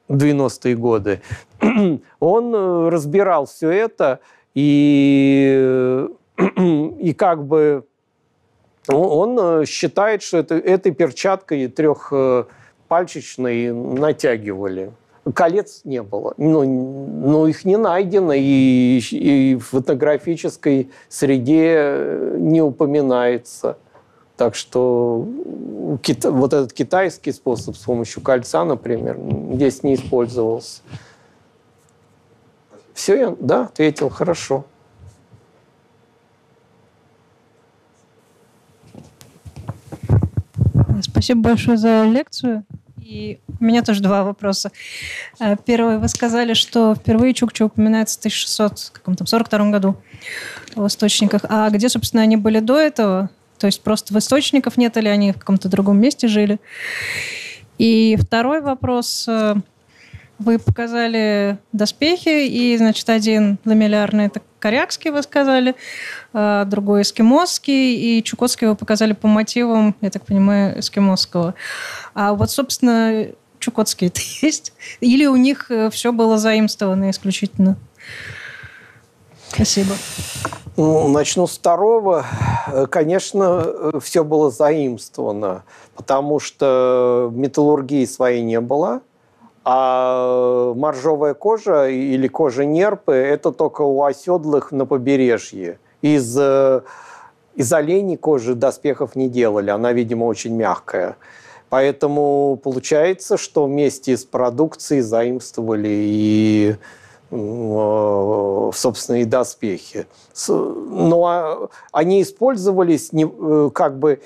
90-е годы, он разбирал все это и, и как бы ну, он э, считает, что это, этой перчаткой трехпальчичной э, натягивали. Колец не было, но, ну, но ну, их не найдено, и, и в фотографической среде э, не упоминается. Так что вот этот китайский способ с помощью кольца, например, здесь не использовался. Все, я да, ответил, хорошо. Спасибо большое за лекцию. И у меня тоже два вопроса. Э, первый, вы сказали, что впервые Чукчу упоминается в 1642 году в источниках. А где, собственно, они были до этого? То есть просто в источниках нет, или они в каком-то другом месте жили? И второй вопрос. Э, вы показали доспехи, и, значит, один ламеллярный – это корякский, вы сказали, а другой – эскимосский, и чукотский вы показали по мотивам, я так понимаю, эскимосского. А вот, собственно, чукотские это есть? Или у них э, все было заимствовано исключительно? Спасибо. Ну, начну с второго. Э, конечно, э, все было заимствовано, потому что металлургии своей не было – а э, моржовая кожа или кожа нерпы – это только у оседлых на побережье. Из, э, из оленей кожи доспехов не делали, она, видимо, очень мягкая. Поэтому получается, что вместе с продукцией заимствовали и э, собственно и доспехи. Но ну, а они использовались не, как бы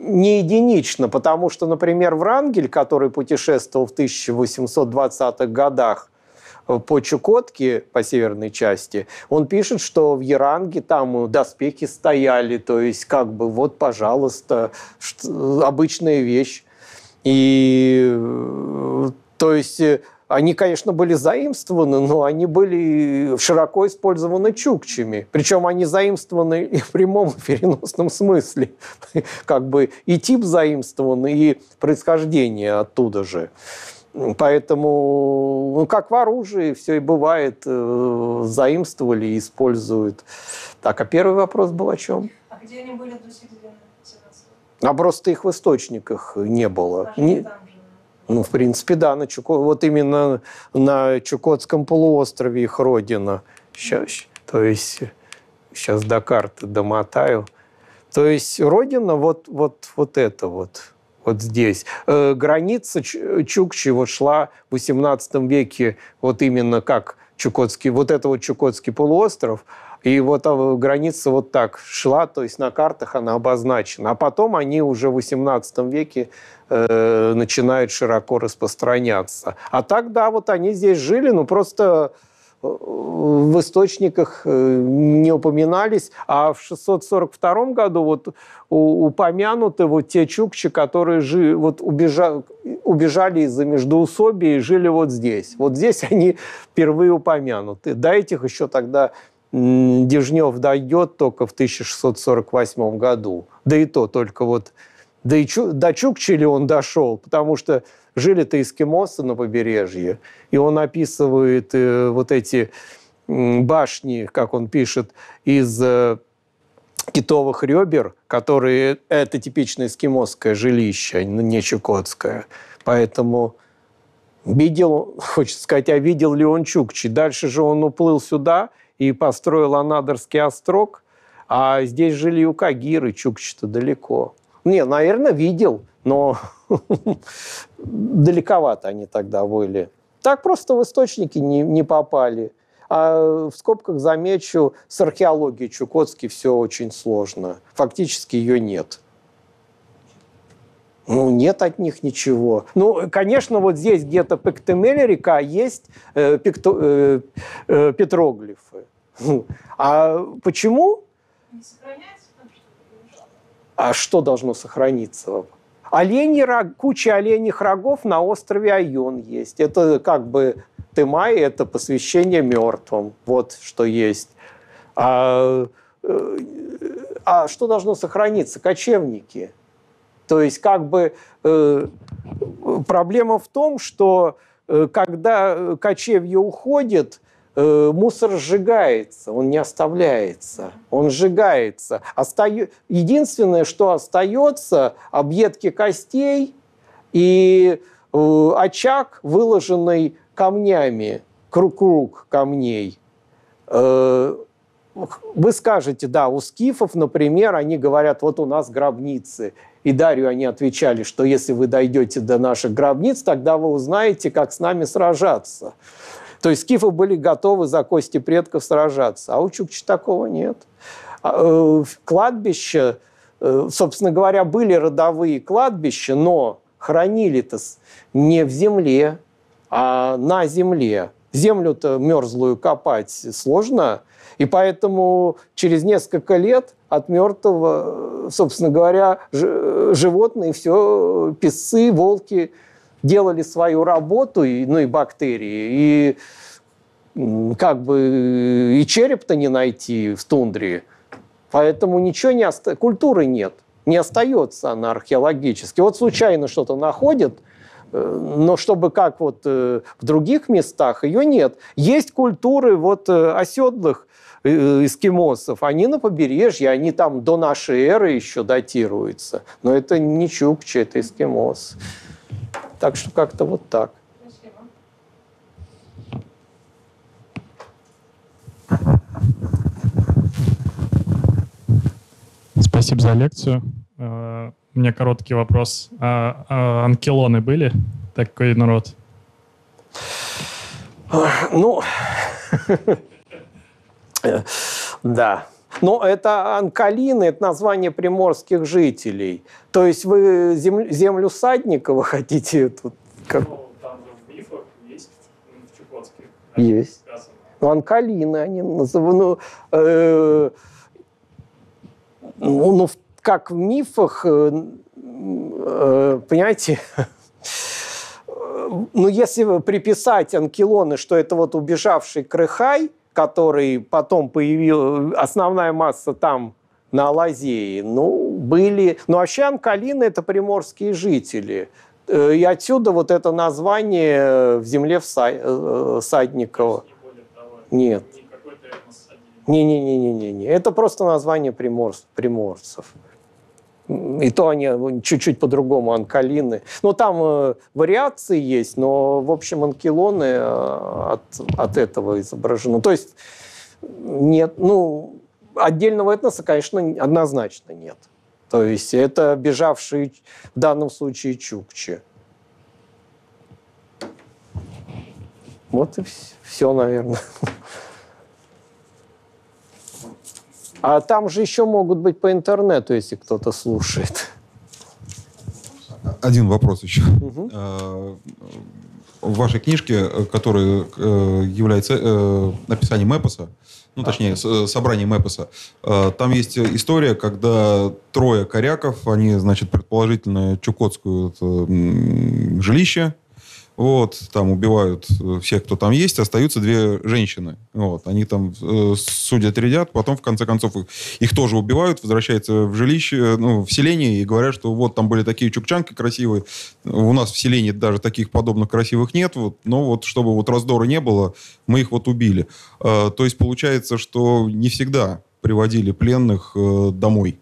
не единично, потому что, например, Врангель, который путешествовал в 1820-х годах э, по Чукотке, по северной части, он пишет, что в Яранге там доспехи стояли, то есть как бы вот, пожалуйста, э, обычная вещь. И э, то есть они, конечно, были заимствованы, но они были широко использованы чукчами. Причем они заимствованы и в прямом и переносном смысле. Как бы и тип заимствован, и происхождение оттуда же. Поэтому, ну, как в оружии, все и бывает, э, заимствовали и используют. Так, а первый вопрос был о чем? А где они были до середины 17 А просто их в источниках не было. Скажите, не... Там, ну, в принципе, да, на Чуко... вот именно на Чукотском полуострове их родина. Сейчас, то есть, сейчас до карты домотаю. То есть родина вот, вот, вот это вот, вот здесь. Э, граница Чукчи вот шла в XVIII веке вот именно как Чукотский, вот это вот Чукотский полуостров, и вот а, граница вот так шла, то есть на картах она обозначена. А потом они уже в XVIII веке э, начинают широко распространяться. А так, да, вот они здесь жили, ну просто э, в источниках э, не упоминались, а в 642 году вот упомянуты вот те чукчи, которые жи, вот убежали, убежали из-за междуусобий и жили вот здесь. Вот здесь они впервые упомянуты. До этих еще тогда Дежнев дойдет только в 1648 году. Да и то только вот да и Чу, до Чукчи ли он дошел? Потому что жили-то эскимосы на побережье. И он описывает э, вот эти башни, как он пишет, из э, китовых ребер, которые... Это типичное эскимосское жилище, а не чукотское. Поэтому видел, хочется сказать, а видел ли он Чукчи. Дальше же он уплыл сюда и построил Анадырский острог, а здесь жили юкагиры, Чукчи-то далеко. Не, наверное, видел, но далековато они тогда были. Так просто в источники не, не попали. А в скобках замечу, с археологией Чукотски все очень сложно. Фактически ее нет. Ну, нет от них ничего. Ну, конечно, вот здесь где-то Пектемель река а есть э, пекто, э, э, петроглифы. А почему? Не сохраняется а что должно сохраниться? Оленьи, куча оленьих рогов на острове Айон есть. Это как бы Тымай – это посвящение мертвым. Вот что есть. А, э, а что должно сохраниться? Кочевники. То есть как бы э, проблема в том, что э, когда кочевье уходит – э, мусор сжигается, он не оставляется, он сжигается. Остаю... Единственное, что остается, объедки костей и э, очаг, выложенный камнями, круг-круг камней. Э, вы скажете, да, у скифов, например, они говорят, вот у нас гробницы. И Дарью они отвечали, что если вы дойдете до наших гробниц, тогда вы узнаете, как с нами сражаться. То есть скифы были готовы за кости предков сражаться, а у Чукчи такого нет. А, э, кладбище, э, собственно говоря, были родовые кладбища, но хранили-то не в земле, а на земле. Землю-то мерзлую копать сложно, и поэтому через несколько лет от мертвого, э, собственно говоря, животные, все, песцы, волки – делали свою работу, и, ну и бактерии, и как бы и череп-то не найти в тундре. Поэтому ничего не оста... культуры нет, не остается она археологически. Вот случайно что-то находят, э, но чтобы как вот э, в других местах ее нет. Есть культуры вот э, оседлых эскимосов, они на побережье, они там до нашей эры еще датируются. Но это не чукчи, это эскимос. Так что как-то вот так. Спасибо. Спасибо за лекцию. Э, у меня короткий вопрос. А, а анкелоны были? Такой народ? Ну, э, да. Но это анкалины, это название приморских жителей. То есть вы землю, землю Садникова хотите тут... Как... Ну, есть. Ну, анкалины они ну, называют. Ну, э, ну, ну, как в мифах, э, э понимаете, ну, если приписать анкилоны, что это вот убежавший крыхай, который потом появил, основная масса там на Лазее, ну, были... Ну, Ощан, Калина – это приморские жители. Э, и отсюда вот это название в земле э, Всадникова. Нет. Не-не-не-не-не. Это просто название приморцев. приморцев. И то они ну, чуть-чуть по-другому, анкалины. но ну, там э, вариации есть, но, в общем, анкилоны э, от, от этого изображены. То есть нет, ну, отдельного этноса, конечно, однозначно нет. То есть это бежавшие, в данном случае, чукчи. Вот и все, наверное. А там же еще могут быть по интернету, если кто-то слушает. Один вопрос еще. Угу. А, в вашей книжке, э, которая э, является написанием э, эпоса, ну, точнее, собранием эпоса, там есть история, когда трое коряков, они, значит, предположительно, чукотскую жилище, вот, там убивают э, всех, кто там есть, остаются две женщины. Вот, они там э, судят, рядят, потом, в конце концов, их, их тоже убивают, возвращаются в жилище, э, ну, в селение и говорят, что вот там были такие чукчанки красивые, у нас в селении даже таких подобных красивых нет, вот, но вот чтобы вот раздора не было, мы их вот убили. Э, то есть получается, что не всегда приводили пленных э, домой.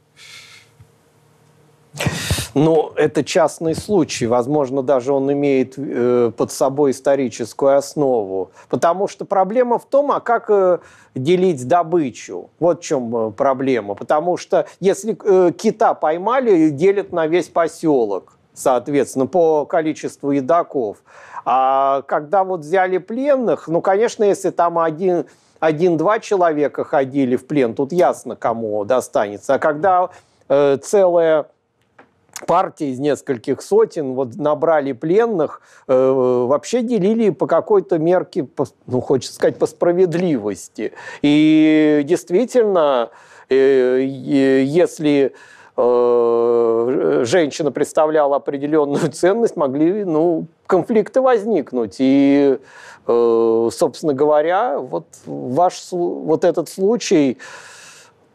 Ну, это частный случай. Возможно, даже он имеет э, под собой историческую основу. Потому что проблема в том, а как э, делить добычу. Вот в чем э, проблема. Потому что если э, кита поймали, делят на весь поселок соответственно, по количеству едоков. А когда вот взяли пленных, ну, конечно, если там один, один-два человека ходили в плен, тут ясно, кому достанется. А когда э, целая партии из нескольких сотен вот набрали пленных, э, вообще делили по какой-то мерке, по, ну, хочется сказать, по справедливости. И действительно, э, если э, женщина представляла определенную ценность, могли ну, конфликты возникнуть. И, э, собственно говоря, вот, ваш, вот этот случай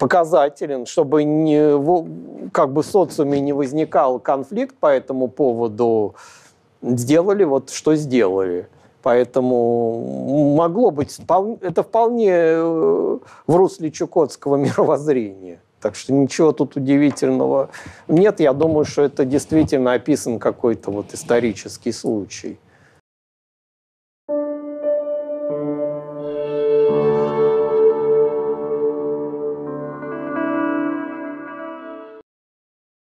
показателен, чтобы не, как бы в социуме не возникал конфликт по этому поводу, сделали вот что сделали. Поэтому могло быть, это вполне э, в русле Чукотского мировоззрения. Так что ничего тут удивительного нет. Я думаю, что это действительно описан какой-то вот исторический случай.